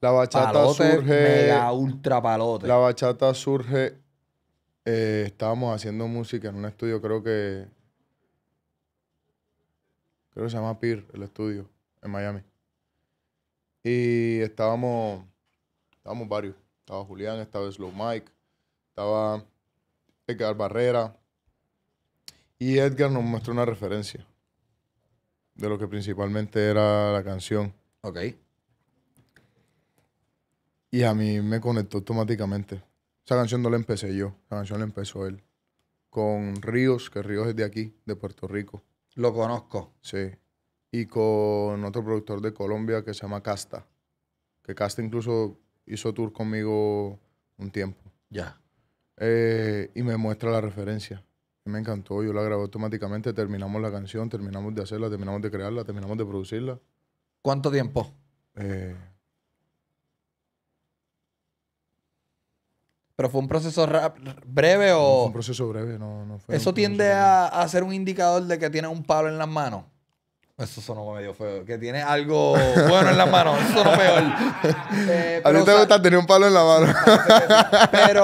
La bachata surge. Mega ultra palote. La bachata surge. Eh, estábamos haciendo música en un estudio, creo que. Creo que se llama PIR, el estudio, en Miami. Y estábamos estábamos varios. Estaba Julián, estaba Slow Mike, estaba Edgar Barrera. Y Edgar nos muestra una referencia de lo que principalmente era la canción. Ok. Y a mí me conectó automáticamente. Esa canción no la empecé yo, esa canción la empezó él. Con Ríos, que Ríos es de aquí, de Puerto Rico. Lo conozco. Sí. Y con otro productor de Colombia que se llama Casta. Que Casta incluso hizo tour conmigo un tiempo. Ya. Eh, y me muestra la referencia. Me encantó, yo la grabé automáticamente, terminamos la canción, terminamos de hacerla, terminamos de crearla, terminamos de producirla. ¿Cuánto tiempo? Eh, ¿Pero fue un proceso breve o...? fue un proceso breve, no, fue... Eso tiende a, ser un indicador de que tiene un palo en las manos. Eso sonó medio feo. Que tiene algo bueno en la mano. Eso sonó peor. [laughs] Eh, a mí te gusta tener un palo en la mano. [laughs] pero,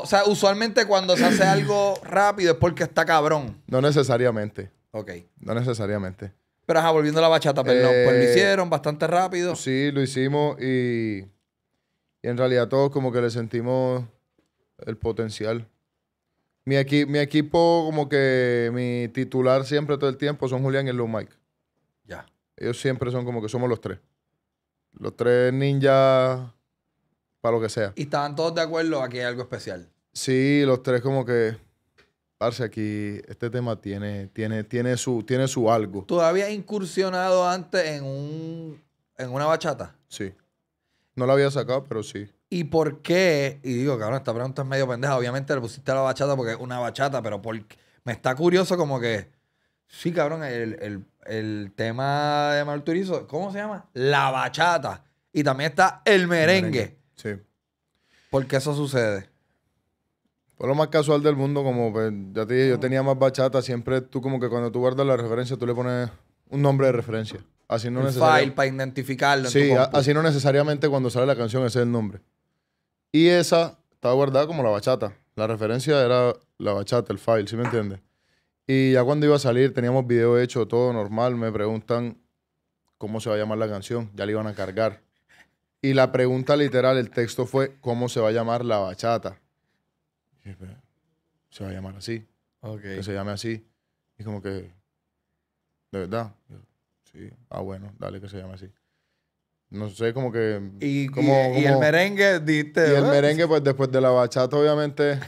o sea, usualmente cuando se hace algo rápido es porque está cabrón. No necesariamente. Ok. No necesariamente. Pero ajá, volviendo a la bachata, perdón. pues lo eh, hicieron bastante rápido. Sí, lo hicimos y, y en realidad todos como que le sentimos el potencial. Mi, mi equipo, como que mi titular siempre todo el tiempo son Julián y Lou Mike. Ellos siempre son como que somos los tres. Los tres ninjas para lo que sea. Y estaban todos de acuerdo aquí que hay algo especial. Sí, los tres como que parce aquí este tema tiene tiene tiene su tiene su algo. ¿Tú habías incursionado antes en en una bachata? Sí. No la había sacado, pero sí. ¿Y por qué? Y digo, cabrón, esta pregunta es medio pendeja. Obviamente le pusiste a la bachata porque es una bachata, pero por... me está curioso como que sí, cabrón, el el tema de Manuel Turizo, ¿cómo se llama? La bachata. Y también está el merengue. Sí. ¿Por Sí. Porque eso sucede. Por lo más casual del mundo, como pues, ya te dije, yo tenía más bachata. Siempre tú, como que cuando tú guardas la referencia, tú le pones un nombre de referencia. Así no necesariamente. file para identificarlo. sí, así no necesariamente cuando sale la canción ese es el nombre. Y esa estaba guardada como la bachata. La referencia era la bachata, el file, ¿sí me entiendes? Y ya cuando iba a salir, teníamos video hecho, todo normal. Me preguntan cómo se va a llamar la canción. Ya le iban a cargar. Y la pregunta literal, el texto fue, ¿cómo se va a llamar la bachata? se va a llamar así. Que se llame así. Y como que, ¿de verdad? sí. Ah, bueno, dale que se llame así. No sé, como que... Y, y el merengue, diste... Y el merengue, pues después de la bachata, obviamente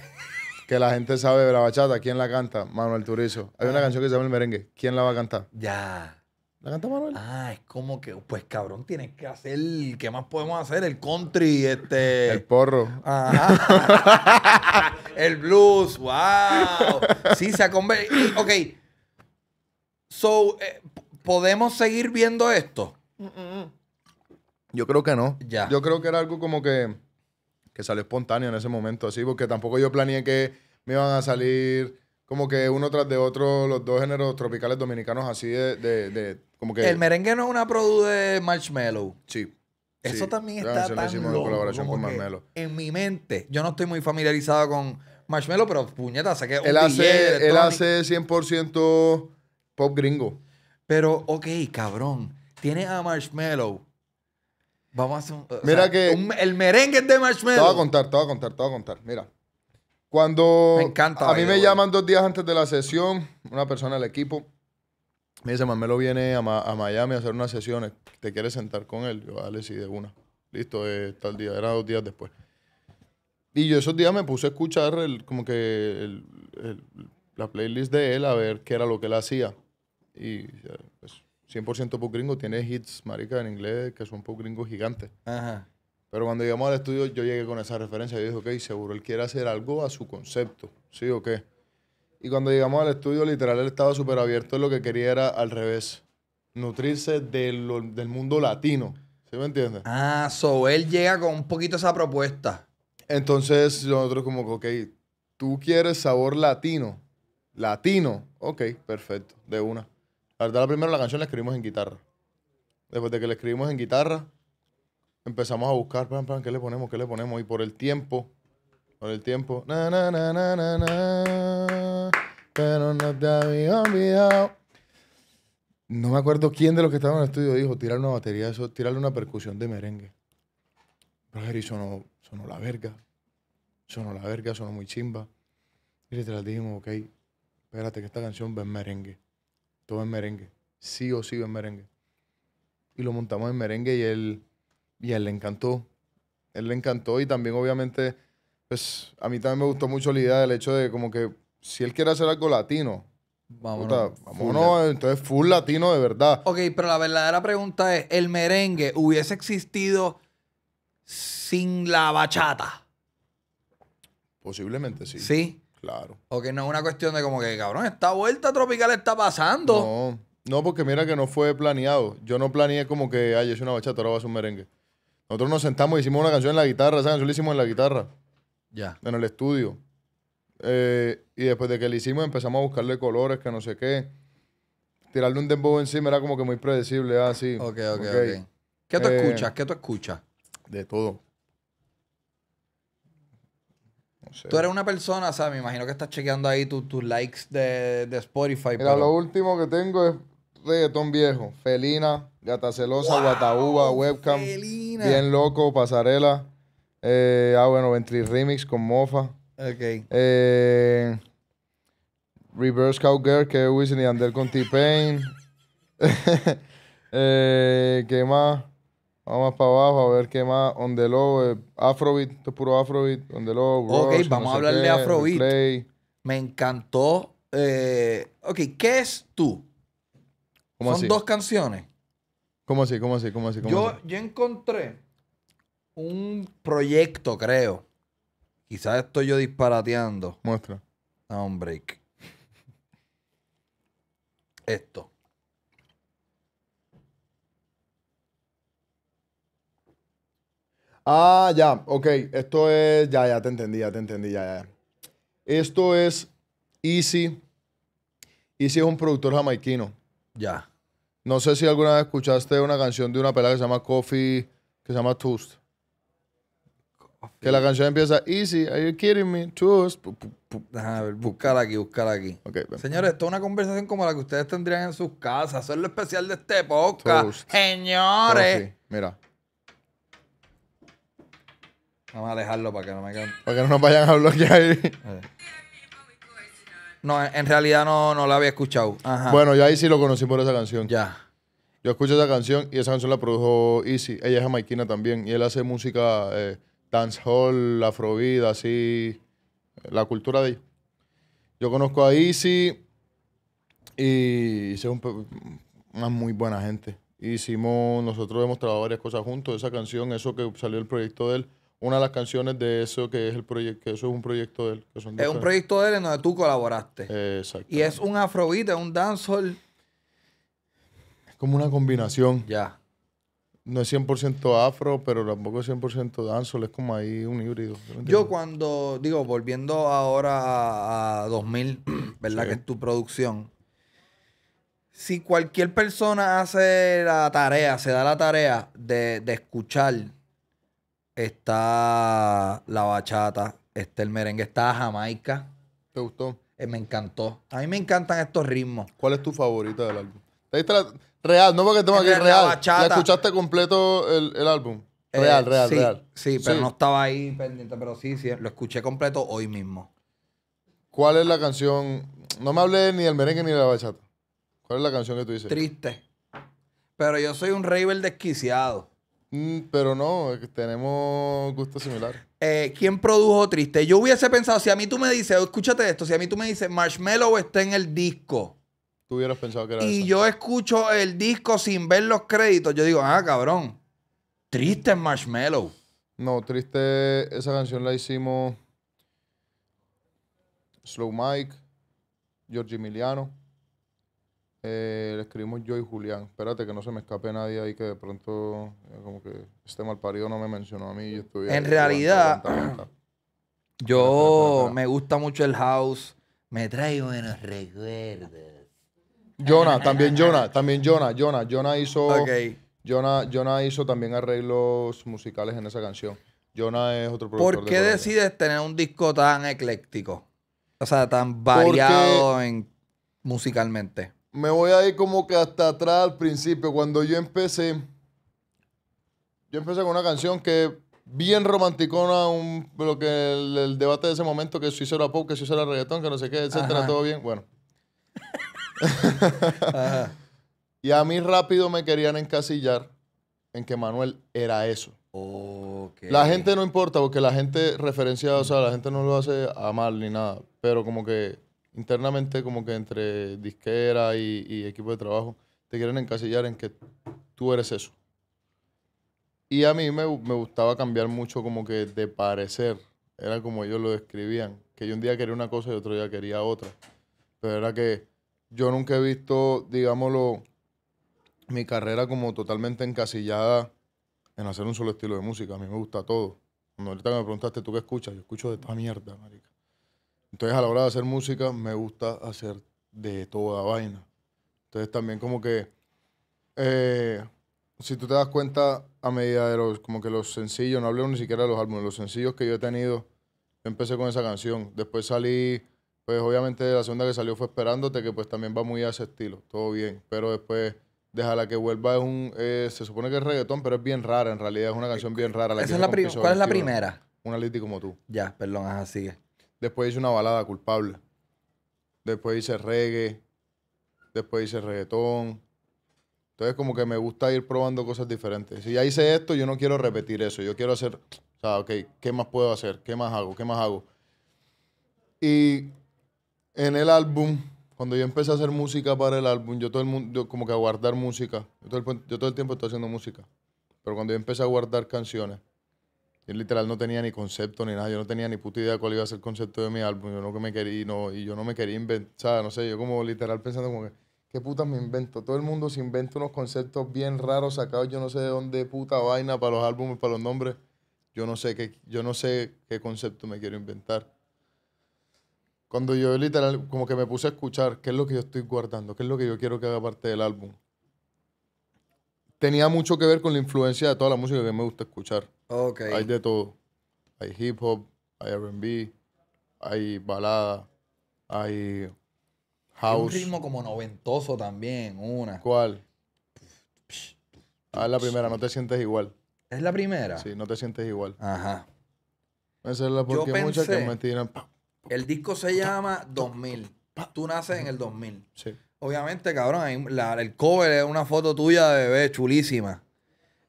que la gente sabe de la bachata. ¿Quién la canta? Manuel Turizo. Hay una ah. canción que se llama El Merengue. ¿Quién la va a cantar? Ya. ¿La canta Manuel? Ah, es como que, pues cabrón, tienes que hacer, ¿qué más podemos hacer? El country, este... El porro. Ajá. [laughs] el blues, wow. Sí, se ha convertido... Ok. So, eh, ¿podemos seguir viendo esto? Mm, mm, mm. Yo creo que no. Ya. Yo creo que era algo como que, que salió espontáneo en ese momento, así, porque tampoco yo planeé que me iban a salir como que uno tras de otro los dos géneros tropicales dominicanos así de, como que... El merengue no es una produ de Marshmallow. Sí. Eso también está En mi mente, yo no estoy muy familiarizado con Marshmallow, pero puñeta, sé que... él hace, él hace 100% pop gringo. Pero, ok, cabrón, tiene a Marshmallow. Vamos a hacer un... Mira que... el merengue es de Marshmallow. Te voy a contar, te voy a contar, te voy a contar. Mira, cuando a mí me llaman dos días antes de la sesión, una persona del equipo me dice, mamelo viene a, a Miami a hacer unas sesiones, ¿te quieres sentar con él? Yo, dale, sí, de una. Listo, eh, tal día, era dos días después. Y yo esos días me puse a escuchar el, como que la playlist de él, a ver qué era lo que él hacía. Y 100% pop gringo, tiene hits, marica, en inglés, que son pop gringo gigantes. Ajá. Pero cuando llegamos al estudio, yo llegué con esa referencia. Yo dije, ok, seguro él quiere hacer algo a su concepto, ¿sí o qué? Y cuando llegamos al estudio, literal, él estaba súper abierto. Lo que quería era al revés, nutrirse del mundo latino. ¿Sí me entiendes? Ah, so él llega con un poquito esa propuesta. Entonces, nosotros, como, ok, tú quieres sabor latino. Latino. Ok, perfecto, de una. La verdad, la primera la canción la escribimos en guitarra. Después de que la escribimos en guitarra, empezamos a buscar, plan, plan, ¿qué le ponemos? ¿Qué le ponemos? Y por el tiempo, por el tiempo, na, na, pero no te había olvidado. No me acuerdo quién de los que estaban en el estudio dijo, tirar una batería, eso, tirarle una percusión de merengue. Roger, y sonó, sonó la verga. Sonó la verga, sonó muy chimba. Y literal dijimos, ok, espérate que esta canción va en merengue. Todo en merengue. Sí o sí en merengue. Y lo montamos en merengue y él y a él le encantó. él le encantó y también obviamente, pues a mí también me gustó mucho la idea del hecho de como que si él quiere hacer algo latino, vamos vámonos, entonces full latino de verdad. Ok, pero la verdadera pregunta es: ¿el merengue hubiese existido sin la bachata? Posiblemente sí. ¿Sí? Claro. Ok, no es una cuestión de como que, cabrón, esta vuelta tropical está pasando. No, no, porque mira que no fue planeado. Yo no planeé como que, ay, es una bachata, ahora va a ser un merengue. Nosotros nos sentamos y hicimos una canción en la guitarra, ¿sabes? canción la hicimos en la guitarra. Ya. En el estudio. Eh, y después de que la hicimos empezamos a buscarle colores, que no sé qué. Tirarle un dembow encima era como que muy predecible, así. Ah, sí. ok, ok, ok. ¿Qué tú eh, escuchas? ¿Qué tú escuchas? De todo. No Tú eres una persona, ¿sabes? me imagino que estás chequeando ahí tus likes de, Spotify. Mira, lo último que tengo es reggaetón viejo. Felina, Gata Celosa, wow, Webcam. Bien Loco, Pasarela. Eh, ah, bueno, Ventri Remix con Mofa. Ok. Eh, Reverse Cowgirl, que es Wisin y con T-Pain. [laughs] eh, ¿Qué más? Vamos para abajo a ver qué más. On the low, eh, Afrobeat, esto es puro Afrobeat. On the low, Ok, vamos a hablar de Afrobeat. Me encantó. Eh, ok, ¿qué es tú? Son dos canciones. ¿Cómo así? ¿Cómo así? ¿Cómo así? yo, encontré un proyecto, creo. Quizás estoy yo disparateando. Muestra. A un break. Esto. Ah, ya, ok. Esto es. Ya, ya, te entendí, ya te entendí, ya, ya. Esto es Easy. Easy es un productor jamaiquino. Ya. No sé si alguna vez escuchaste una canción de una pelada que se llama Coffee, que se llama Toast. Que la canción empieza Easy, are you kidding me? Toast. Ajá, buscar aquí, buscar aquí. Señores, esto una conversación como la que ustedes tendrían en sus casas. Eso es lo especial de este podcast. Señores. Mira. Vamos a dejarlo para que no me Para que no nos vayan a bloquear. No, en realidad no, no la había escuchado. Bueno, ya ahí sí lo conocí por esa canción. Ya. Yo escucho esa canción y esa canción la produjo Easy. Ella es jamaiquina también. Y él hace música eh, dancehall, afrovida, así. Eh, la cultura de ahí Yo conozco a Easy y es una muy buena gente. Hicimos, nosotros hemos trabajado varias cosas juntos. Esa canción, eso que salió el proyecto de él, una de las canciones de eso que es el proyecto, eso es un proyecto de él. es un proyecto de él en donde tú colaboraste. exacto. Y es un afrobeat, es un dancehall. Es como una combinación. Ya. No es 100% afro, pero tampoco es 100% dancehall, es como ahí un híbrido. Yo cuando, digo, volviendo ahora a, 2000, [clears throat] ¿verdad? Que es tu producción. Si cualquier persona hace la tarea, se da la tarea de, de escuchar está la bachata, está el merengue, está Jamaica. ¿Te gustó? Eh, me encantó. A mí me encantan estos ritmos. ¿Cuál es tu favorita del álbum? real, no porque tengo aquí real. La, escuchaste completo el, álbum? Eh, real, real, sí, real. Sí, pero no estaba ahí pendiente, pero sí, sí, lo escuché completo hoy mismo. ¿Cuál es la canción? No me hablé ni del merengue ni de la bachata. ¿Cuál es la canción que tú dices? Triste. Pero yo soy un rebel desquiciado. Mm, pero no, tenemos gusto similar. Eh, ¿Quién produjo Triste? Yo hubiese pensado, si a mí tú me dices, escúchate esto, si a mí tú me dices, Marshmallow está en el disco. Tú hubieras pensado que era Y yo escucho el disco sin ver los créditos, yo digo, ah, cabrón, Triste es Marshmallow. No, Triste, esa canción la hicimos Slow Mike, Giorgio Emiliano. Eh, le escribimos yo y Julián. Espérate que no se me escape nadie ahí que de pronto, eh, como que este mal parido no me mencionó a mí. Yo en realidad, [clears throat] yo me gusta mucho el house. Me trae buenos recuerdos. Jonah, también Jonah, también Jonah, Jonah. Jonah hizo. Jonah, Jonah hizo también arreglos musicales en esa canción. Jonah es otro productor. ¿Por qué decides tener un disco tan ecléctico? O sea, tan variado en, musicalmente me voy a ir como que hasta atrás al principio. Cuando yo empecé, yo empecé con una canción que bien romanticona, un, lo que el, debate de ese momento, que si era pop, que si era reggaetón, que no sé qué, etcétera, todo bien. Bueno. [laughs] Y a mí rápido me querían encasillar en que Manuel era eso. La gente no importa, porque la gente referencia, o sea, la gente no lo hace a mal ni nada, pero como que internamente como que entre disquera y, equipo de trabajo, te quieren encasillar en que tú eres eso. Y a mí me, gustaba cambiar mucho como que de parecer. Era como ellos lo describían. Que yo un día quería una cosa y otro día quería otra. Pero era que yo nunca he visto, digámoslo, mi carrera como totalmente encasillada en hacer un solo estilo de música. A mí me gusta todo. Cuando ahorita me preguntaste, ¿tú qué escuchas? Yo escucho de esta mierda, entonces, a la hora de hacer música, me gusta hacer de toda vaina. Entonces, también como que, eh, si tú te das cuenta, a medida de los, como que los sencillos, no hablo ni siquiera de los álbumes, los sencillos que yo he tenido, yo empecé con esa canción. Después salí, pues obviamente la segunda que salió fue Esperándote, que pues también va muy a ese estilo, todo bien. Pero después, la que vuelva es un, eh, se supone que es reggaetón, pero es bien rara, en realidad es una canción bien rara. La ¿Esa es la ¿Cuál es la primera? Una Liti como tú. Ya, perdón, así es. Después hice una balada culpable. Después hice reggae. Después hice reggaetón. Entonces como que me gusta ir probando cosas diferentes. Si ya hice esto, yo no quiero repetir eso. Yo quiero hacer, o sea, ok, ¿qué más puedo hacer? ¿Qué más hago? ¿Qué más hago? Y en el álbum, cuando yo empecé a hacer música para el álbum, yo todo el mundo, como que a guardar música. Yo todo el, yo todo el tiempo estoy haciendo música. Pero cuando yo empecé a guardar canciones, yo literal no tenía ni concepto ni nada, yo no tenía ni puta idea cuál iba a ser el concepto de mi álbum, yo no me quería, no, y yo no me quería inventar, no sé, yo como literal pensando como que, ¿qué putas me invento? Todo el mundo se inventa unos conceptos bien raros sacados, yo no sé de dónde puta vaina para los álbumes, para los nombres, yo no sé qué, yo no sé qué concepto me quiero inventar. Cuando yo literal como que me puse a escuchar qué es lo que yo estoy guardando, qué es lo que yo quiero que haga parte del álbum, tenía mucho que ver con la influencia de toda la música que me gusta escuchar hay de todo. Hay hip hop, hay RB, hay balada, hay house. Hay un ritmo como noventoso también, una. ¿Cuál? Ah, es la primera, no te sientes igual. ¿Es la primera? Sí, no te sientes igual. Ajá. Esa la que El disco se llama 2000. Tú naces en el 2000. Sí. Obviamente, cabrón, el cover es una foto tuya de bebé chulísima.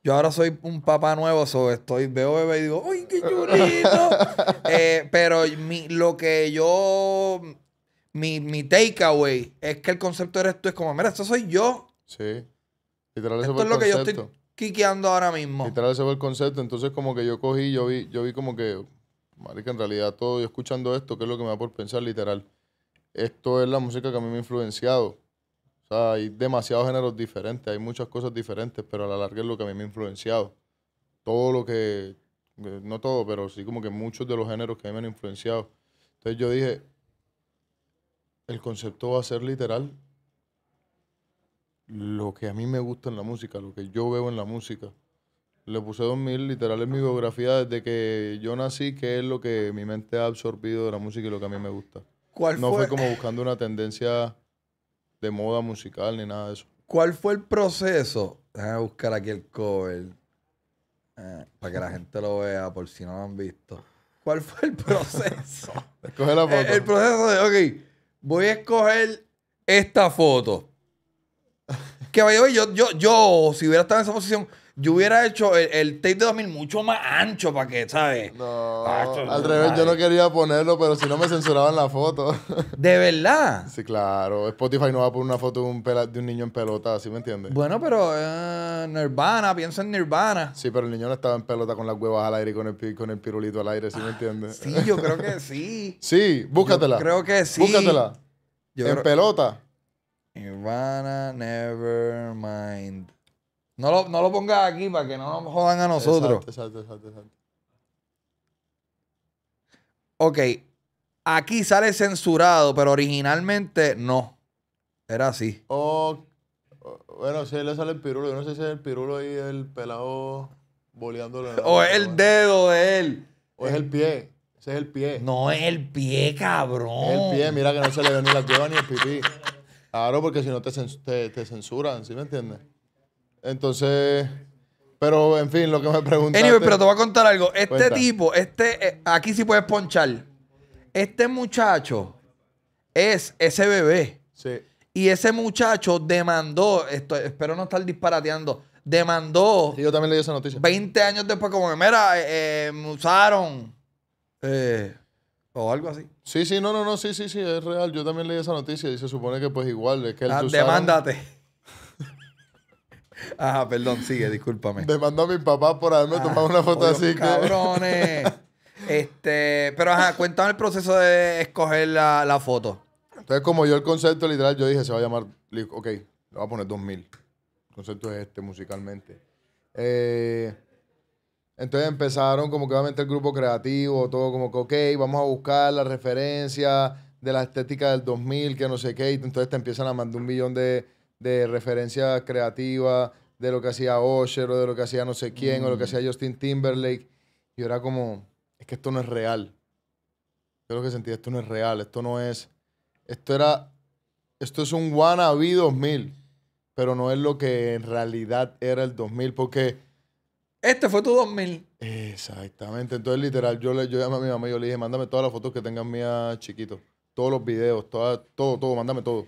Yo ahora soy un papá nuevo, so estoy, veo bebé y digo, ¡ay, qué chulito! [laughs] Eh, pero lo que yo, mi, mi takeaway es que el concepto eres tú, es como, mira, esto soy yo. Sí. Literal, esto es lo que yo estoy quiqueando ahora mismo. Literal, ese fue el concepto. Entonces, como que yo cogí, yo vi, yo vi como que, marica, en realidad todo, yo escuchando esto, ¿qué es lo que me da por pensar, literal. Esto es la música que a mí me ha influenciado hay demasiados géneros diferentes, hay muchas cosas diferentes, pero a la larga es lo que a mí me ha influenciado. Todo lo que, eh, no todo, pero sí como que muchos de los géneros que a mí me han influenciado. Entonces yo dije, el concepto va a ser literal lo que a mí me gusta en la música, lo que yo veo en la música. Le puse 2000 literal en mi biografía desde que yo nací, que es lo que mi mente ha absorbido de la música y lo que a mí me gusta. ¿Cuál no fue como buscando una tendencia de moda musical ni nada de eso. ¿Cuál fue el proceso? Déjame buscar aquí el cover. Eh, para que la [laughs] gente lo vea, por si no lo han visto. ¿Cuál fue el proceso? [laughs] Escoge la eh, foto. El, proceso de, ok, voy a escoger esta foto. [laughs] Que vaya, yo, yo, yo, si hubiera estado en esa posición, yo hubiera hecho el, tape de 2000 mucho más ancho para que, ¿sabes? No. al revés, yo no quería ponerlo, pero si no me censuraban la foto. ¿De verdad? Sí, claro. Spotify no va a poner una foto de un, de un niño en pelota, ¿sí me entiendes? Bueno, pero eh, Nirvana, piensa en Nirvana. Sí, pero el niño no estaba en pelota con las huevas al aire y con el, con el pirulito al aire, ¿sí me ah, entiendes? Sí, yo creo que sí. [laughs] sí, búscatela. Yo creo que sí. Búscatela. en pelota. Nirvana, never mind. No lo, no lo pongas aquí para que no nos jodan a nosotros. Exacto, exacto, exacto, exacto. Ok. Aquí sale censurado, pero originalmente no. Era así. Oh, bueno, sí, le sale el pirulo. Yo no sé si es el pirulo ahí el pelado boleándolo. o es el dedo de él. O es el pie. Ese es el pie. No es el pie, cabrón. Es el pie, mira que no se le ve ni la cueva ni el pipí. Claro, porque si no te, te, te censuran, ¿sí me entiendes? Entonces, pero en fin, lo que me preguntaste. Anyway, pero te voy a contar algo. Este tipo, este, eh, aquí sí puedes ponchar. Este muchacho es ese bebé. Sí. Y ese muchacho demandó, esto, espero no estar disparateando, demandó. yo también leí esa noticia. 20 años después, como que, mira, eh, eh me usaron. Eh, o algo así. Sí, sí, no, no, no, sí, sí, sí, es real. Yo también leí esa noticia y se supone que pues igual es que él... Ah, Ajá, perdón, sigue, discúlpame. mandó a mi papá por haberme ah, tomado una foto así. Cabrones. este, pero ajá, cuéntame el proceso de escoger la, foto. Entonces, como yo el concepto literal, yo dije, se va a llamar, ok, le voy a poner 2000. El concepto es este musicalmente. Eh, entonces empezaron como que obviamente el grupo creativo, todo como que, ok, vamos a buscar la referencia de la estética del 2000, que no sé qué, entonces te empiezan a mandar un millón de, de referencia creativa, de lo que hacía Osher o de lo que hacía no sé quién o lo que mm. hacía Justin Timberlake. Yo era como, es que esto no es real. Yo lo que sentía, esto no es real, esto no es... Esto era... Esto es un wannabe 2000, pero no es lo que en realidad era el 2000, porque... Este fue tu 2000. Exactamente. Entonces, literal, yo, le, yo llamé a mi mamá y yo le dije, mándame todas las fotos que tengan mía, chiquito. Todos los videos, toda, todo, todo, mándame todo.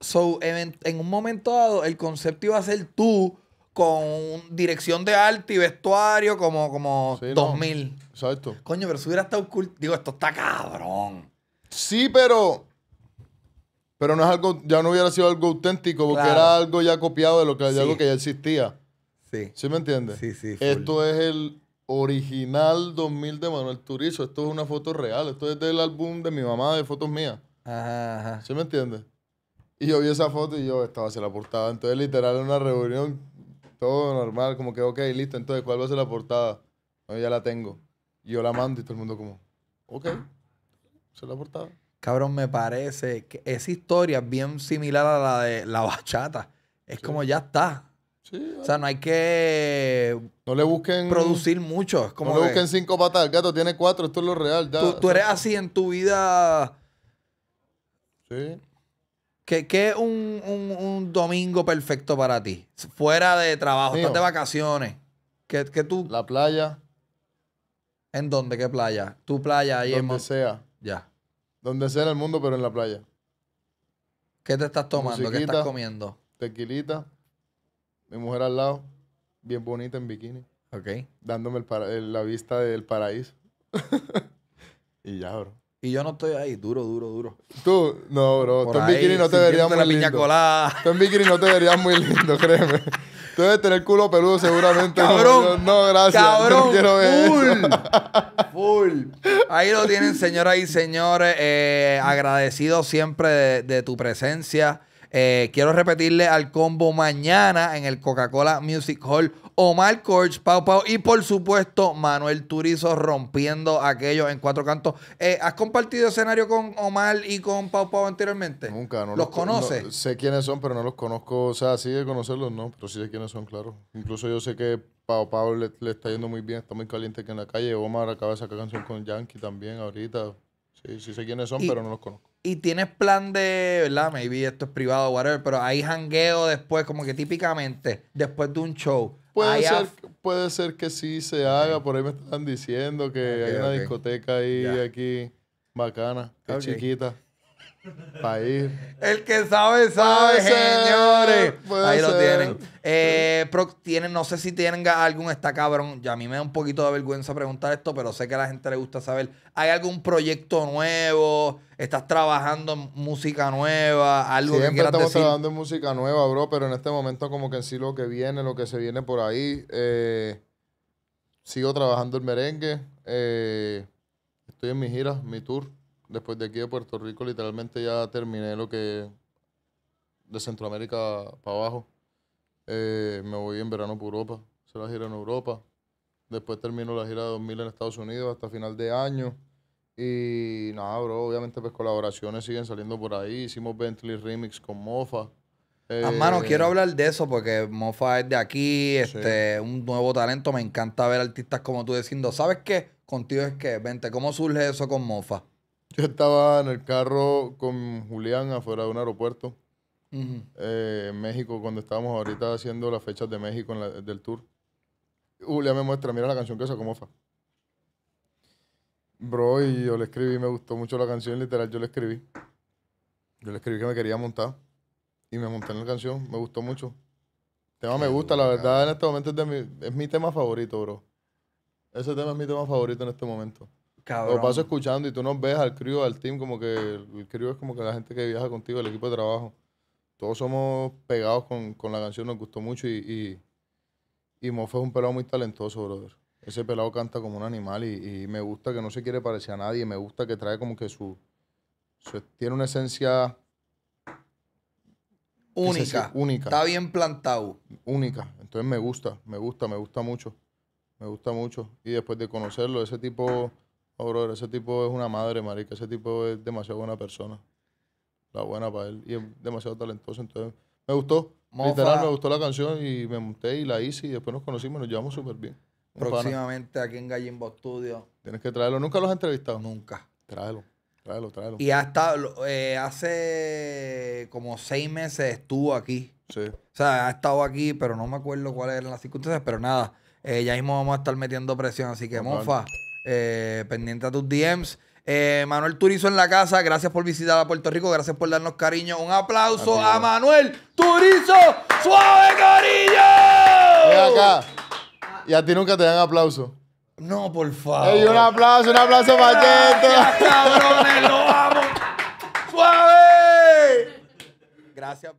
So, en, un momento dado, el concepto iba a ser tú con dirección de arte y vestuario como, como 2000. Exacto. Coño, pero si hubiera estado cool. Digo, esto está cabrón. Sí, pero. Pero no es algo. Ya no hubiera sido algo auténtico porque era algo ya copiado de lo que, algo que ya existía. Sí. ¿Sí me entiendes? Sí, sí. Esto es el original 2000 de Manuel Turizo. Esto es una foto real. Esto es del álbum de mi mamá de fotos mías. Ajá, ajá. ¿Sí me entiendes? Y yo vi esa foto y yo estaba hacia la portada. Entonces, literal, en una reunión, todo normal, como que, ok, listo, entonces, ¿cuál va a ser la portada? ya la tengo. yo la mando y todo el mundo como, ok, esa es la portada. Cabrón, me parece que esa historia es bien similar a la de la bachata. Es como ya está. Sí, O sea, no hay que. No le busquen. Producir mucho. Es como no le busquen cinco patas al gato, tiene cuatro, esto es lo real. tú, tú eres así en tu vida. Sí. ¿Qué, es un, domingo perfecto para ti? Fuera de trabajo, estás de vacaciones. ¿Qué, tú? La playa. ¿En dónde? ¿Qué playa? ¿Tu playa ahí Donde en Donde sea. Ya. Donde sea en el mundo, pero en la playa. ¿Qué te estás tomando? ¿Qué estás comiendo? Tequilita. Mi mujer al lado. Bien bonita en bikini. Ok. Dándome la vista del paraíso. [laughs] y ya, bro. Y yo no estoy ahí, duro, duro, duro. Tú, no, bro. tú en bikini no te verías muy lindo. Tú en bikini no te verías muy lindo, créeme. Tú debes tener culo peludo seguramente. Cabrón. No, no gracias. Cabrón. No quiero ver full. [laughs] Full. Ahí lo tienen, señoras y señores. Eh, agradecido siempre de, tu presencia. Eh, quiero repetirle al combo mañana en el Coca-Cola Music Hall. Omar Corch, Pau Pau y por supuesto Manuel Turizo rompiendo aquello en cuatro cantos. Eh, ¿Has compartido escenario con Omar y con Pau Pau anteriormente? Nunca, no. ¿Los, los conoces? sé quiénes son, pero no los conozco. O sea, sí de conocerlos, no, pero sí sé quiénes son, claro. Incluso yo sé que Pau Pau le, está yendo muy bien, está muy caliente aquí en la calle. Omar acaba de sacar canción con Yankee también ahorita. Sí, sí sé quiénes son, pero no los conozco. Y tienes plan de, ¿verdad? Maybe esto es privado, whatever, pero hay hangueo después, como que típicamente, después de un show Puede ser, puede ser que sí se haga, por ahí me están diciendo que hay una discoteca ahí, aquí, bacana, chiquita. El que sabe, sabe, señores. Ahí lo eh, tienen. no sé si tienen algún, está cabrón. Ya a mí me da un poquito de vergüenza preguntar esto, pero sé que a la gente le gusta saber. ¿Hay algún proyecto nuevo? ¿Estás trabajando en música nueva? ¿Algo Siempre que quieras estamos trabajando en música nueva, bro, pero en este momento, como que sí lo que viene, lo que se viene por ahí. Eh, sigo trabajando el merengue. Eh, estoy en mi gira, mi tour después de aquí de Puerto Rico, literalmente ya terminé lo que de Centroamérica para abajo. Eh, me voy en verano por Europa, se la gira en Europa. Después termino la gira de 2000 en Estados Unidos hasta final de año. Y nada, bro, obviamente pues colaboraciones siguen saliendo por ahí. Hicimos Bentley Remix con Mofa. Ah, eh, Hermano, quiero hablar de eso porque Mofa es de aquí, este, un nuevo talento. Me encanta ver artistas como tú diciendo, ¿sabes qué? Contigo es que, vente, ¿cómo surge eso con Mofa? Yo estaba en el carro con Julián afuera de un aeropuerto. Eh, en México, cuando estábamos ahorita haciendo las fechas de México del tour. Julián me muestra, mira la canción que sacó fa. Bro, y yo le escribí, me gustó mucho la canción, literal, yo le escribí. Yo le escribí que me quería montar. Y me monté en la canción, me gustó mucho. El tema me gusta, la verdad, en este momento es, mi, es mi tema favorito, bro. Ese tema es mi tema favorito en este momento. Lo paso escuchando y tú nos ves al crew, al team, como que el crew es como que la gente que viaja contigo, el equipo de trabajo. Todos somos pegados con, la canción, nos gustó mucho y, y, y Mofe es un pelado muy talentoso, brother. Ese pelado canta como un animal y, me gusta que no se quiere parecer a nadie, me gusta que trae como que su... tiene una esencia... Única. única. Está bien plantado. Única. Entonces me gusta, me gusta, me gusta mucho. Me gusta mucho. Y después de conocerlo, ese tipo Oh, ese tipo es una madre, marica. Ese tipo es demasiado buena persona. La buena para él. Y es demasiado talentoso. Entonces, me gustó. Literal, me gustó la canción y me monté y la hice. Y después nos conocimos y nos llevamos súper bien. Próximamente aquí en Gallimbo Studio. Tienes que traerlo. ¿Nunca los has entrevistado? Nunca. Tráelo. Tráelo, tráelo. Y ha estado... Eh, hace como seis meses estuvo aquí. Sí. O sea, ha estado aquí, pero no me acuerdo cuáles eran las circunstancias. Pero nada, eh, ya mismo vamos a estar metiendo presión. Así que, mofa. Eh, pendiente a tus DMs. Eh, Manuel Turizo en la casa, gracias por visitar a Puerto Rico, gracias por darnos cariño. Un aplauso a, Manuel Turizo. ¡Suave, cariño! Ven acá. Y a ti nunca te dan aplauso. No, por favor. un aplauso, un aplauso para Cheto. cabrones, lo amo. ¡Suave! Gracias.